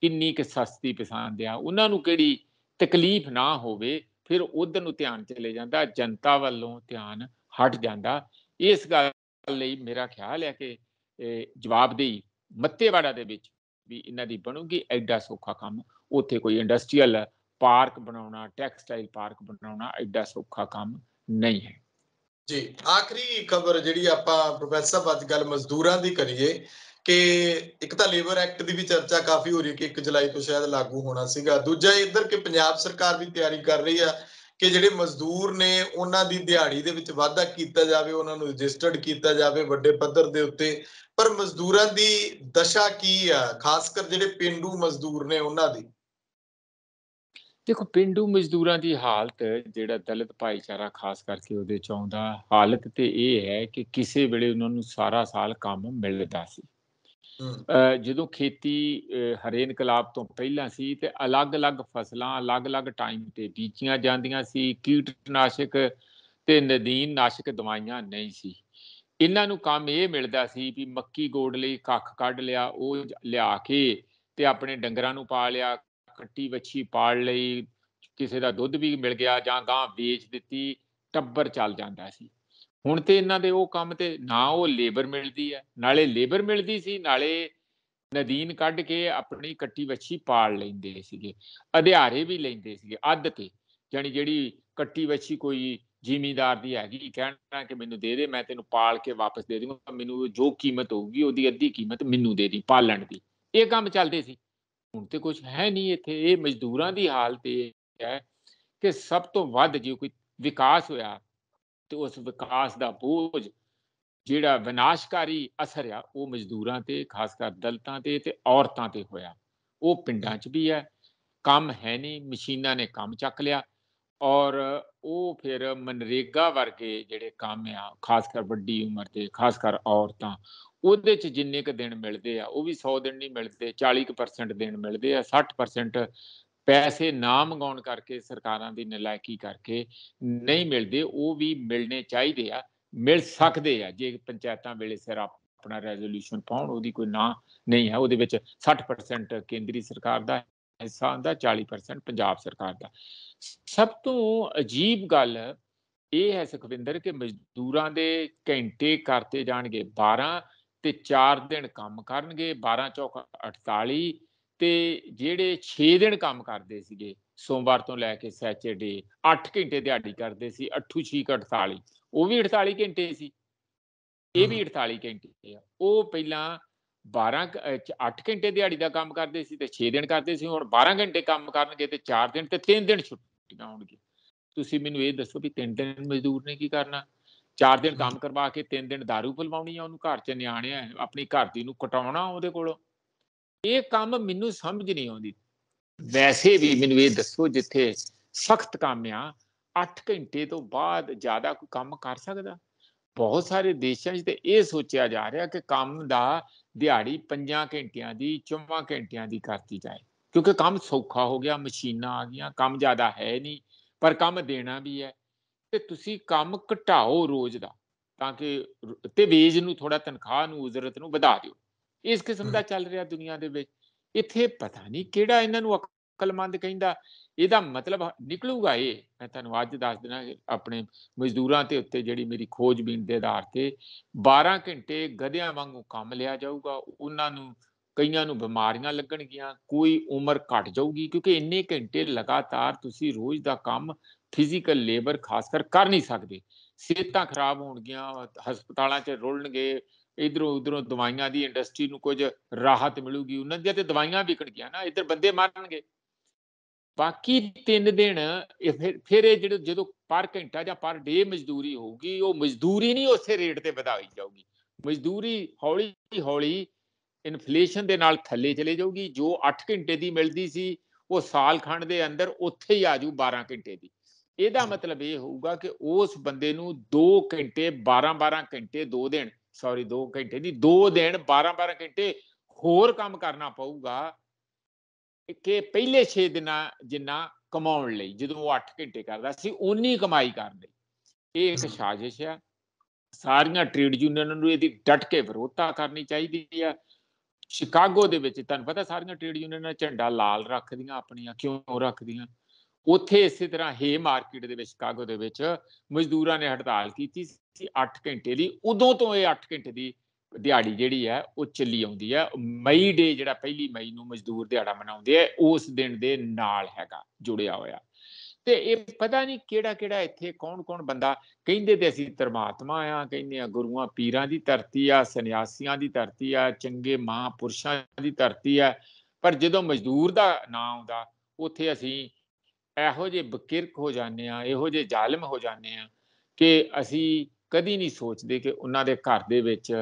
ਕਿੰਨੀ ਕਿ ਸਸਤੀ ਪਸੰਦ ਆ ਉਹਨਾਂ ਨੂੰ ਕਿਹੜੀ ਤਕਲੀਫ ਨਾ ਹੋਵੇ ਫਿਰ ਉਧਰ ਨੂੰ ਧਿਆਨ ਚਲੇ ਜਾਂਦਾ ਜਨਤਾ ਵੱਲੋਂ ਧਿਆਨ ਹਟ ਜਾਂਦਾ ਇਸ ਗੱਲ ਲਈ ਮੇਰਾ ਖਿਆਲ ਹੈ ਕਿ ਜਵਾਬਦੇਹੀ ਮੱਤੇਵਾੜਾ ਦੇ ਵਿੱਚ ਵੀ ਇਹਨਾਂ ਦੀ ਬਣੂਗੀ ਐਡਾ ਸੌਖਾ ਕੰਮ ਉੱਥੇ ਕੋਈ ਇੰਡਸਟਰੀਅਲ ਪਾਰਕ ਬਣਾਉਣਾ ਟੈਕਸਟਾਈਲ ਪਾਰਕ ਬਣਾਉਣਾ ਐਡਾ ਸੌਖਾ ਕੰਮ ਨਹੀਂ ਹੈ ਜੀ ਆਖਰੀ ਖਬਰ ਜਿਹੜੀ ਆਪਾਂ ਪ੍ਰੋਫੈਸਰ ਸਾਹਿਬ ਅੱਜ ਗੱਲ ਮਜ਼ਦੂਰਾਂ ਦੀ ਕਰੀਏ ਕਿ ਇੱਕ ਤਾਂ ਲੇਬਰ ਐਕਟ ਦੀ ਵੀ ਚਰਚਾ ਕਾਫੀ ਹੋ ਰਹੀ ਹੈ ਕਿ 1 ਜੁਲਾਈ ਤੋਂ ਸ਼ਾਇਦ ਲਾਗੂ ਹੋਣਾ ਸੀਗਾ ਦੂਜਾ ਇਧਰ ਕਿ ਪੰਜਾਬ ਸਰਕਾਰ ਵੀ ਤਿਆਰੀ ਕਰ ਰਹੀ ਆ ਕਿ ਜਿਹੜੇ ਮਜ਼ਦੂਰ ਨੇ ਉਹਨਾਂ ਦੀ ਦਿਹਾੜੀ ਦੇ ਵਿੱਚ ਵਾਧਾ ਕੀਤਾ ਜਾਵੇ ਉਹਨਾਂ ਨੂੰ ਰਜਿਸਟਰਡ ਕੀਤਾ ਜਾਵੇ ਵੱਡੇ ਪੱਧਰ ਦੇ ਉੱਤੇ ਪਰ ਮਜ਼ਦੂਰਾਂ ਦੀ ਦਸ਼ਾ ਕੀ ਆ ਖਾਸ ਕਰ ਜਿਹੜੇ ਪਿੰਡੂ ਮਜ਼ਦੂਰ ਨੇ ਉਹਨਾਂ ਦੀ ਦੇਖੋ ਪਿੰਡੂ ਮਜ਼ਦੂਰਾਂ ਦੀ ਹਾਲਤ ਜਿਹੜਾ ਦਲਿਤ ਭਾਈਚਾਰਾ ਖਾਸ ਕਰਕੇ ਉਹਦੇ ਚ ਆਉਂਦਾ ਹਾਲਤ ਤੇ ਇਹ ਹੈ ਕਿ ਕਿਸੇ ਵੇਲੇ ਉਹਨਾਂ ਨੂੰ ਸਾਰਾ ਸਾਲ ਕੰਮ ਮਿਲਦਾ ਸੀ ਜਦੋਂ ਖੇਤੀ ਹਰੇ ਇਨਕਲਾਬ ਤੋਂ ਪਹਿਲਾਂ ਸੀ ਤੇ ਅਲੱਗ-ਅਲੱਗ ਫਸਲਾਂ ਅਲੱਗ-ਅਲੱਗ ਟਾਈਮ ਤੇ ਬੀਜੀਆਂ ਜਾਂਦੀਆਂ ਸੀ ਕੀਟਨਾਸ਼ਕ ਤੇ ਨਦੀਨ ਨਾਸ਼ਕ ਦਵਾਈਆਂ ਨਹੀਂ ਸੀ ਇਹਨਾਂ ਨੂੰ ਕੰਮ ਇਹ ਮਿਲਦਾ ਸੀ ਵੀ ਮੱਕੀ ਗੋੜ ਲਈ ਕੱਖ ਕੱਢ ਲਿਆ ਉਹ ਲਿਆ ਕੇ ਤੇ ਆਪਣੇ ਡੰਗਰਾਂ ਨੂੰ ਪਾ ਲਿਆ ਕੱਟੀ ਵੱਛੀ ਪਾਲ ਲਈ ਕਿਸੇ ਦਾ ਦੁੱਧ ਵੀ ਮਿਲ ਗਿਆ ਜਾਂ ਗਾਂ ਵੇਚ ਦਿੱਤੀ ਟੱਬਰ ਚੱਲ ਜਾਂਦਾ ਸੀ ਹੁਣ ਤੇ ਇਹਨਾਂ ਦੇ ਉਹ ਕੰਮ ਤੇ ਨਾ ਉਹ ਲੇਬਰ ਮਿਲਦੀ ਹੈ ਨਾਲੇ ਲੇਬਰ ਮਿਲਦੀ ਸੀ ਨਾਲੇ ਨਦੀਨ ਕੱਢ ਕੇ ਆਪਣੀ ਕੱਟੀ ਵੱਛੀ ਪਾਲ ਲੈਂਦੇ ਸੀਗੇ ਅਧਿਆਰੇ ਵੀ ਲੈਂਦੇ ਸੀਗੇ ਅੱਧ ਤੇ ਜਾਨੀ ਜਿਹੜੀ ਕੱਟੀ ਵੱਛੀ ਕੋਈ ਜ਼ਿਮੀਦਾਰ ਦੀ ਹੈਗੀ ਕਹਿਣਾ ਕਿ ਮੈਨੂੰ ਦੇ ਦੇ ਮੈਂ ਤੈਨੂੰ ਪਾਲ ਕੇ ਵਾਪਸ ਦੇ ਦੂੰਗਾ ਮੈਨੂੰ ਜੋ ਕੀਮਤ ਹੋਊਗੀ ਉਹਦੀ ਅੱਧੀ ਕੀਮਤ ਮੈਨੂੰ ਦੇ ਦੀ ਪਾਲਣ ਦੀ ਇਹ ਕੰਮ ਚੱਲਦੇ ਸੀ ਹੁਣ ਤੇ ਕੁਝ ਹੈ ਨਹੀਂ ਇੱਥੇ ਇਹ ਮਜ਼ਦੂਰਾਂ ਦੀ ਹਾਲਤ ਇਹ ਹੈ ਕਿ ਸਭ ਤੋਂ ਵੱਧ ਜੇ ਕੋਈ ਵਿਕਾਸ ਹੋਇਆ ਤੇ ਉਸ ਵਿਕਾਸ ਦਾ ਬੋਝ ਜਿਹੜਾ ਵਿਨਾਸ਼ਕਾਰੀ ਅਸਰ ਆ ਉਹ ਮਜ਼ਦੂਰਾਂ ਤੇ ਖਾਸ ਕਰ ਦਲਤਾਂ ਤੇ ਤੇ ਔਰਤਾਂ ਤੇ ਹੋਇਆ ਉਹ ਪਿੰਡਾਂ 'ਚ ਵੀ ਹੈ ਕੰਮ ਹੈ ਨਹੀਂ ਮਸ਼ੀਨਾਂ ਨੇ ਕੰਮ ਚੱਕ ਲਿਆ ਔਰ ਉਹ ਫਿਰ ਮਨਰੇਗਾ ਵਰਗੇ ਜਿਹੜੇ ਕੰਮ ਆ ਖਾਸ ਕਰ ਵੱਡੀ ਉਮਰ ਦੇ ਖਾਸ ਕਰ ਔਰਤਾਂ ਉਹਦੇ 'ਚ ਜਿੰਨੇ ਕ ਦਿਨ ਮਿਲਦੇ ਆ ਉਹ ਵੀ 100 ਦਿਨ ਨਹੀਂ ਮਿਲਦੇ 40% ਦਿਨ ਮਿਲਦੇ ਆ 60% ਪੈਸੇ ਨਾ ਮੰਗਾਉਣ ਕਰਕੇ ਸਰਕਾਰਾਂ ਦੀ ਨਲਾਇਕੀ ਕਰਕੇ ਨਹੀਂ ਮਿਲਦੇ ਉਹ ਵੀ ਮਿਲਣੇ ਚਾਹੀਦੇ ਆ ਮਿਲ ਸਕਦੇ ਆ ਜੇ ਪੰਚਾਇਤਾਂ ਵੇਲੇ ਸਿਰ ਆਪਣਾ ਰੈਜ਼ੋਲੂਸ਼ਨ ਪਾਉਣ ਉਹਦੀ ਕੋਈ ਨਾ ਨਹੀਂ ਹੈ ਉਹਦੇ ਵਿੱਚ 60% ਕੇਂਦਰੀ ਸਰਕਾਰ ਦਾ ਹਿੱਸਾ ਹੁੰਦਾ 40% ਪੰਜਾਬ ਸਰਕਾਰ ਦਾ ਸਭ ਤੋਂ ਅਜੀਬ ਗੱਲ ਇਹ ਹੈ ਸੁਖਵਿੰਦਰ ਕਿ ਮਜ਼ਦੂਰਾਂ ਦੇ ਘੰਟੇ ਕਰਤੇ ਜਾਣਗੇ 12 ਤੇ 4 ਦਿਨ ਕੰਮ ਕਰਨਗੇ 12 ਚੌਕ 48 ਤੇ ਜਿਹੜੇ 6 ਦਿਨ ਕੰਮ ਕਰਦੇ ਸੀਗੇ ਸੋਮਵਾਰ ਤੋਂ ਲੈ ਕੇ ਸੈਚਰਡੇ 8 ਘੰਟੇ ਦਿਹਾੜੀ ਕਰਦੇ ਸੀ 8 6 48 ਉਹ ਵੀ 48 ਘੰਟੇ ਸੀ ਇਹ ਵੀ 48 ਘੰਟੇ ਆ ਉਹ ਪਹਿਲਾਂ 12 8 ਘੰਟੇ ਦਿਹਾੜੀ ਦਾ ਕੰਮ ਕਰਦੇ ਸੀ ਤੇ 6 ਦਿਨ ਕਰਦੇ ਸੀ ਹੁਣ 12 ਘੰਟੇ ਕੰਮ ਕਰਨਗੇ ਤੇ 4 ਦਿਨ ਤੇ 3 ਦਿਨ ਛੁੱਟੀਆਂ ਹੋਣਗੀਆਂ ਤੁਸੀਂ ਮੈਨੂੰ ਇਹ ਦੱਸੋ ਵੀ 3 ਦਿਨ ਮਜ਼ਦੂਰ ਨੇ ਕੀ ਕਰਨਾ 4 ਦਿਨ ਕੰਮ ਕਰਵਾ ਕੇ 3 ਦਿਨ दारू ਪਲਵਾਉਣੀ ਆ ਉਹਨੂੰ ਘਰ 'ਚ ਨਿਆਣਿਆ ਆਪਣੀ ਘਰ ਦੀ ਨੂੰ ਕਟਾਉਣਾ ਉਹਦੇ ਕੋਲੋਂ ਇਹ ਕੰਮ ਮੈਨੂੰ ਸਮਝ ਨਹੀਂ ਆਉਂਦੀ ਵੈਸੇ ਵੀ ਮੈਨੂੰ ਇਹ ਦੱਸੋ ਜਿੱਥੇ ਸਖਤ ਕੰਮ ਆ 8 ਘੰਟੇ ਤੋਂ ਬਾਅਦ ਜ਼ਿਆਦਾ ਕੋਈ ਕੰਮ ਕਰ ਸਕਦਾ ਬਹੁਤ ਸਾਰੇ ਦੇਸ਼ਾਂ 'ਚ ਤੇ ਇਹ ਸੋਚਿਆ ਜਾ ਰਿਹਾ ਕਿ ਕੰਮ ਦਾ ਦਿਹਾੜੀ 5 ਘੰਟਿਆਂ ਦੀ 4 ਘੰਟਿਆਂ ਦੀ ਕਰਤੀ ਜਾਏ ਕਿਉਂਕਿ ਕੰਮ ਸੌਖਾ ਹੋ ਗਿਆ ਮਸ਼ੀਨਾਂ ਆ ਗਈਆਂ ਕੰਮ ਜ਼ਿਆਦਾ ਹੈ ਨਹੀਂ ਪਰ ਕੰਮ ਦੇਣਾ ਵੀ ਹੈ ਤੇ ਤੁਸੀਂ ਕੰਮ ਘਟਾਓ ਰੋਜ਼ ਦਾ ਤਾਂ ਕਿ ਤੇ ਵੇਜ ਨੂੰ ਥੋੜਾ ਤਨਖਾਹ ਨੂੰ ਉਜ਼ਰਤ ਨੂੰ ਵਧਾ ਦਿਓ ਇਸ ਕਿਸਮ ਦਾ ਚੱਲ ਰਿਹਾ ਦੁਨੀਆ ਦੇ ਵਿੱਚ ਇੱਥੇ ਪਤਾ ਨਹੀਂ ਕਿਹੜਾ ਇਹਨਾਂ ਨੂੰ ਅਕਲਮੰਦ ਕਹਿੰਦਾ ਇਹਦਾ ਮਤਲਬ ਨਿਕਲੂਗਾ ਇਹ ਮੈਂ ਤੁਹਾਨੂੰ ਅੱਜ ਦੱਸ ਦੇਣਾ ਆਪਣੇ ਮਜ਼ਦੂਰਾਂ ਤੇ ਉੱਤੇ ਜਿਹੜੀ ਮੇਰੀ ਖੋਜਬੀਨ ਦੇ ਆਧਾਰ ਤੇ 12 ਘੰਟੇ ਗਧਿਆਂ ਵਾਂਗੂ ਕੰਮ ਲਿਆ ਜਾਊਗਾ ਉਹਨਾਂ ਨੂੰ ਕਈਆਂ ਨੂੰ ਬਿਮਾਰੀਆਂ ਲੱਗਣਗੀਆਂ ਕੋਈ ਉਮਰ ਘਟ ਜਾਊਗੀ ਕਿਉਂਕਿ ਇੰਨੇ ਘੰਟੇ ਲਗਾਤਾਰ ਤੁਸੀਂ ਰੋਜ਼ ਦਾ ਕੰਮ ਫਿਜ਼ੀਕਲ ਲੇਬਰ ਖਾਸ ਕਰ ਕਰ ਨਹੀਂ ਸਕਦੇ ਸਿਹਤਾਂ ਖਰਾਬ ਹੋਣਗੀਆਂ ਹਸਪਤਾਲਾਂ 'ਚ ਰੁਲਣਗੇ ਇਧਰੋਂ ਉਧਰੋਂ ਦਵਾਈਆਂ ਦੀ ਇੰਡਸਟਰੀ ਨੂੰ ਕੁਝ ਰਾਹਤ ਮਿਲੂਗੀ ਉਹਨਾਂ ਦੀਆਂ ਤੇ ਦਵਾਈਆਂ ਗਿਆ ਨਾ ਇਧਰ ਬੰਦੇ ਮਰਨਗੇ ਬਾਕੀ ਤਿੰਨ ਦਿਨ ਫਿਰ ਇਹ ਜਿਹੜੇ ਜਦੋਂ ਪਰ ਘੰਟਾ ਜਾਂ ਪਰ ਡੇ ਮਜ਼ਦੂਰੀ ਹੋਊਗੀ ਉਹ ਮਜ਼ਦੂਰੀ ਨਹੀਂ ਉਸੇ ਰੇਟ ਤੇ ਵਧਾਈ ਜਾਊਗੀ ਮਜ਼ਦੂਰੀ ਹੌਲੀ ਹੌਲੀ ਇਨਫਲੇਸ਼ਨ ਦੇ ਨਾਲ ਥੱਲੇ ਚਲੇ ਜਾਊਗੀ ਜੋ 8 ਘੰਟੇ ਦੀ ਮਿਲਦੀ ਸੀ ਉਹ ਸਾਲ ਖੰਡ ਦੇ ਅੰਦਰ ਉੱਥੇ ਹੀ ਆਜੂ 12 ਘੰਟੇ ਦੀ ਇਹਦਾ ਮਤਲਬ ਇਹ ਹੋਊਗਾ ਕਿ ਉਸ ਬੰਦੇ ਨੂੰ 2 ਘੰਟੇ 12-12 ਘੰਟੇ 2 ਦਿਨ ਸੌਰੀ 2 ਘੰਟੇ ਦੀ 2 ਦਿਨ 12-12 ਘੰਟੇ ਹੋਰ ਕੰਮ ਕਰਨਾ ਪਊਗਾ ਕਿ ਪਹਿਲੇ 6 ਦਿਨਾਂ ਜਿੰਨਾ ਕਮਾਉਣ ਲਈ ਜਦੋਂ ਉਹ 8 ਘੰਟੇ ਕਰਦਾ ਸੀ ਉਨੀ ਕਮਾਈ ਕਰਦੇ ਇਹ ਇੱਕ ਸਾਜ਼ਿਸ਼ ਆ ਸਾਰੀਆਂ ਟ੍ਰੇਡ ਯੂਨੀਅਨਾਂ ਨੂੰ ਇਹਦੀ ਡਟ ਕੇ ਵਿਰੋਧਤਾ ਕਰਨੀ ਚਾਹੀਦੀ ਆ ਸ਼ਿਕਾਗੋ ਦੇ ਵਿੱਚ ਤੁਹਾਨੂੰ ਪਤਾ ਸਾਰੀਆਂ ਟ੍ਰੇਡ ਯੂਨੀਅਨਾਂ ਝੰਡਾ ਲਾਲ ਰੱਖਦੀਆਂ ਆਪਣੀਆਂ ਕਿਉਂ ਰੱਖਦੀਆਂ ਉੱਥੇ ਇਸੇ ਤਰ੍ਹਾਂ ਹੇ ਮਾਰਕੀਟ ਦੇ ਵਿੱਚ ਕਾਗੋ ਦੇ ਵਿੱਚ ਮਜ਼ਦੂਰਾਂ ਨੇ ਹੜਤਾਲ ਕੀਤੀ ਸੀ 8 ਘੰਟੇ ਦੀ ਉਦੋਂ ਤੋਂ ਇਹ 8 ਘੰਟੇ ਦੀ ਦਿਹਾੜੀ ਜਿਹੜੀ ਹੈ ਉਹ ਚੱਲੀ ਆਉਂਦੀ ਹੈ ਮਈ ਡੇ ਜਿਹੜਾ ਪਹਿਲੀ ਮਈ ਨੂੰ ਮਜ਼ਦੂਰ ਦਿਹਾੜਾ ਮਨਾਉਂਦੇ ਆ ਉਸ ਦਿਨ ਦੇ ਨਾਲ ਹੈਗਾ ਜੁੜਿਆ ਹੋਇਆ ਤੇ ਇਹ ਪਤਾ ਨਹੀਂ ਕਿਹੜਾ ਕਿਹੜਾ ਇੱਥੇ ਕੌਣ ਕੌਣ ਬੰਦਾ ਕਹਿੰਦੇ ਤੇ ਅਸੀਂ ਧਰਮਾਤਮਾ ਆ ਕਹਿੰਦੇ ਆ ਗੁਰੂਆਂ ਪੀਰਾਂ ਦੀ ਧਰਤੀ ਆ ਸੰਨਿਆਸੀਆਂ ਦੀ ਧਰਤੀ ਆ ਚੰਗੇ ਮਹਾਪੁਰਸ਼ਾਂ ਦੀ ਧਰਤੀ ਆ ਪਰ ਜਦੋਂ ਮਜ਼ਦੂਰ ਦਾ ਨਾਂ ਆਉਂਦਾ ਉੱਥੇ ਅਸੀਂ ਇਹੋ ਜੇ ਬਕਿਰਕ ਹੋ ਜਾਂਦੇ ਆ ਇਹੋ ਜੇ ਜ਼ਾਲਮ ਹੋ ਜਾਂਦੇ ਆ ਕਿ ਅਸੀਂ ਕਦੀ ਨਹੀਂ ਸੋਚਦੇ ਕਿ ਉਹਨਾਂ ਦੇ ਘਰ ਦੇ ਵਿੱਚ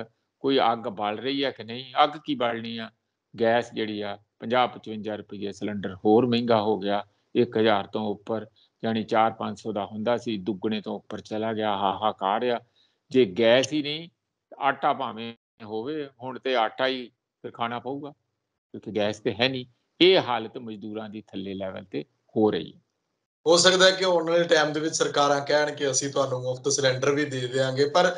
ਕੋਈ ਅੱਗ ਬਲ ਰਹੀ ਹੈ ਕਿ ਨਹੀਂ ਅੱਗ ਕੀ ਬਲਣੀ ਆ ਗੈਸ ਜਿਹੜੀ ਆ 50 55 ਰੁਪਏ ਸਿਲੰਡਰ ਹੋਰ ਮਹਿੰਗਾ ਹੋ ਗਿਆ 1000 ਤੋਂ ਉੱਪਰ ਯਾਨੀ 4-500 ਦਾ ਹੁੰਦਾ ਸੀ ਦੁੱਗਣੇ ਤੋਂ ਉੱਪਰ ਚਲਾ ਗਿਆ ਹਾਹਾਕਾਰ ਆ ਜੇ ਗੈਸ ਹੀ ਨਹੀਂ ਆਟਾ ਭਾਵੇਂ ਹੋਵੇ ਹੁਣ ਤੇ ਆਟਾ ਹੀ ਫਿਰ ਖਾਣਾ ਪਊਗਾ ਕਿਉਂਕਿ ਗੈਸ ਤੇ ਹੈ ਨਹੀਂ ਇਹ ਹਾਲਤ ਮਜ਼ਦੂਰਾਂ ਦੀ ਥੱਲੇ ਲੈਵਲ ਤੇ ਹੋ ਰਹੀ ਹੈ ਹੋ ਸਕਦਾ ਹੈ ਕਿ ਆਉਣ ਵਾਲੇ ਟਾਈਮ ਦੇ ਵਿੱਚ ਸਰਕਾਰਾਂ ਕਹਿਣ ਕਿ ਅਸੀਂ ਤੁਹਾਨੂੰ ਮੁਫਤ ਸਿਲੰਡਰ ਵੀ ਦੇ ਦੇਵਾਂਗੇ ਪਰ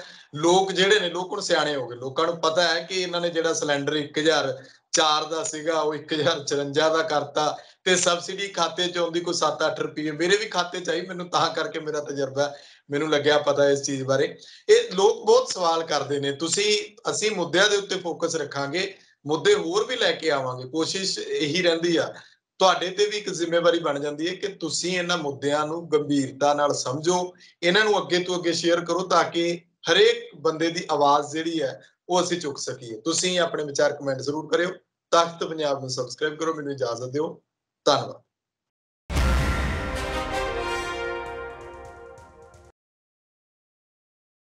ਲੋਕ ਜਿਹੜੇ ਨੇ ਲੋਕ ਹੁਣ ਸਿਆਣੇ ਹੋ ਗਏ ਲੋਕਾਂ ਨੂੰ ਪਤਾ ਹੈ ਕਿ ਇਹਨਾਂ ਨੇ ਜਿਹੜਾ ਸਿਲੰਡਰ 1004 ਦਾ ਸੀਗਾ ਉਹ 1054 ਦਾ ਕਰਤਾ ਤੇ ਸਬਸਿਡੀ ਖਾਤੇ 'ਚ ਆਉਂਦੀ ਕੋਈ 7-8 ਰੁਪਏ ਮੇਰੇ ਵੀ ਖਾਤੇ 'ਚ ਆਈ ਮੈਨੂੰ ਤਾਂ ਕਰਕੇ ਮੇਰਾ ਤਜਰਬਾ ਮੈਨੂੰ ਲੱਗਿਆ ਪਤਾ ਇਸ ਚੀਜ਼ ਬਾਰੇ ਇਹ ਲੋਕ ਬਹੁਤ ਸਵਾਲ ਕਰਦੇ ਨੇ ਤੁਸੀਂ ਅਸੀਂ ਮੁੱਦਿਆਂ ਦੇ ਉੱਤੇ ਫੋਕਸ ਰੱਖਾਂਗੇ ਮੁੱਦੇ ਹੋਰ ਵੀ ਲੈ ਕੇ ਆਵਾਂਗੇ ਕੋਸ਼ਿਸ਼ ਇਹੀ ਰਹਿੰਦੀ ਆ ਤੁਹਾਡੇ ਤੇ ਵੀ ਇੱਕ ਜ਼ਿੰਮੇਵਾਰੀ ਬਣ ਜਾਂਦੀ ਹੈ ਕਿ ਤੁਸੀਂ ਇਹਨਾਂ ਮੁੱਦਿਆਂ ਨੂੰ ਗੰਭੀਰਤਾ ਨਾਲ ਸਮਝੋ ਇਹਨਾਂ ਨੂੰ ਅੱਗੇ ਤੋਂ ਅੱਗੇ ਸ਼ੇਅਰ ਕਰੋ ਤਾਂ ਕਿ ਹਰੇਕ ਬੰਦੇ ਦੀ ਆਵਾਜ਼ ਜਿਹੜੀ ਹੈ ਉਹ ਅਸੀਂ ਚੁੱਕ ਸਕੀਏ ਤੁਸੀਂ ਆਪਣੇ ਵਿਚਾਰ ਕਮੈਂਟ ਜ਼ਰੂਰ ਕਰਿਓ ਤਖਤ ਪੰਜਾਬ ਨੂੰ ਸਬਸਕ੍ਰਾਈਬ ਕਰੋ ਮੈਨੂੰ ਇਜਾਜ਼ਤ ਦਿਓ ਧੰਨਵਾਦ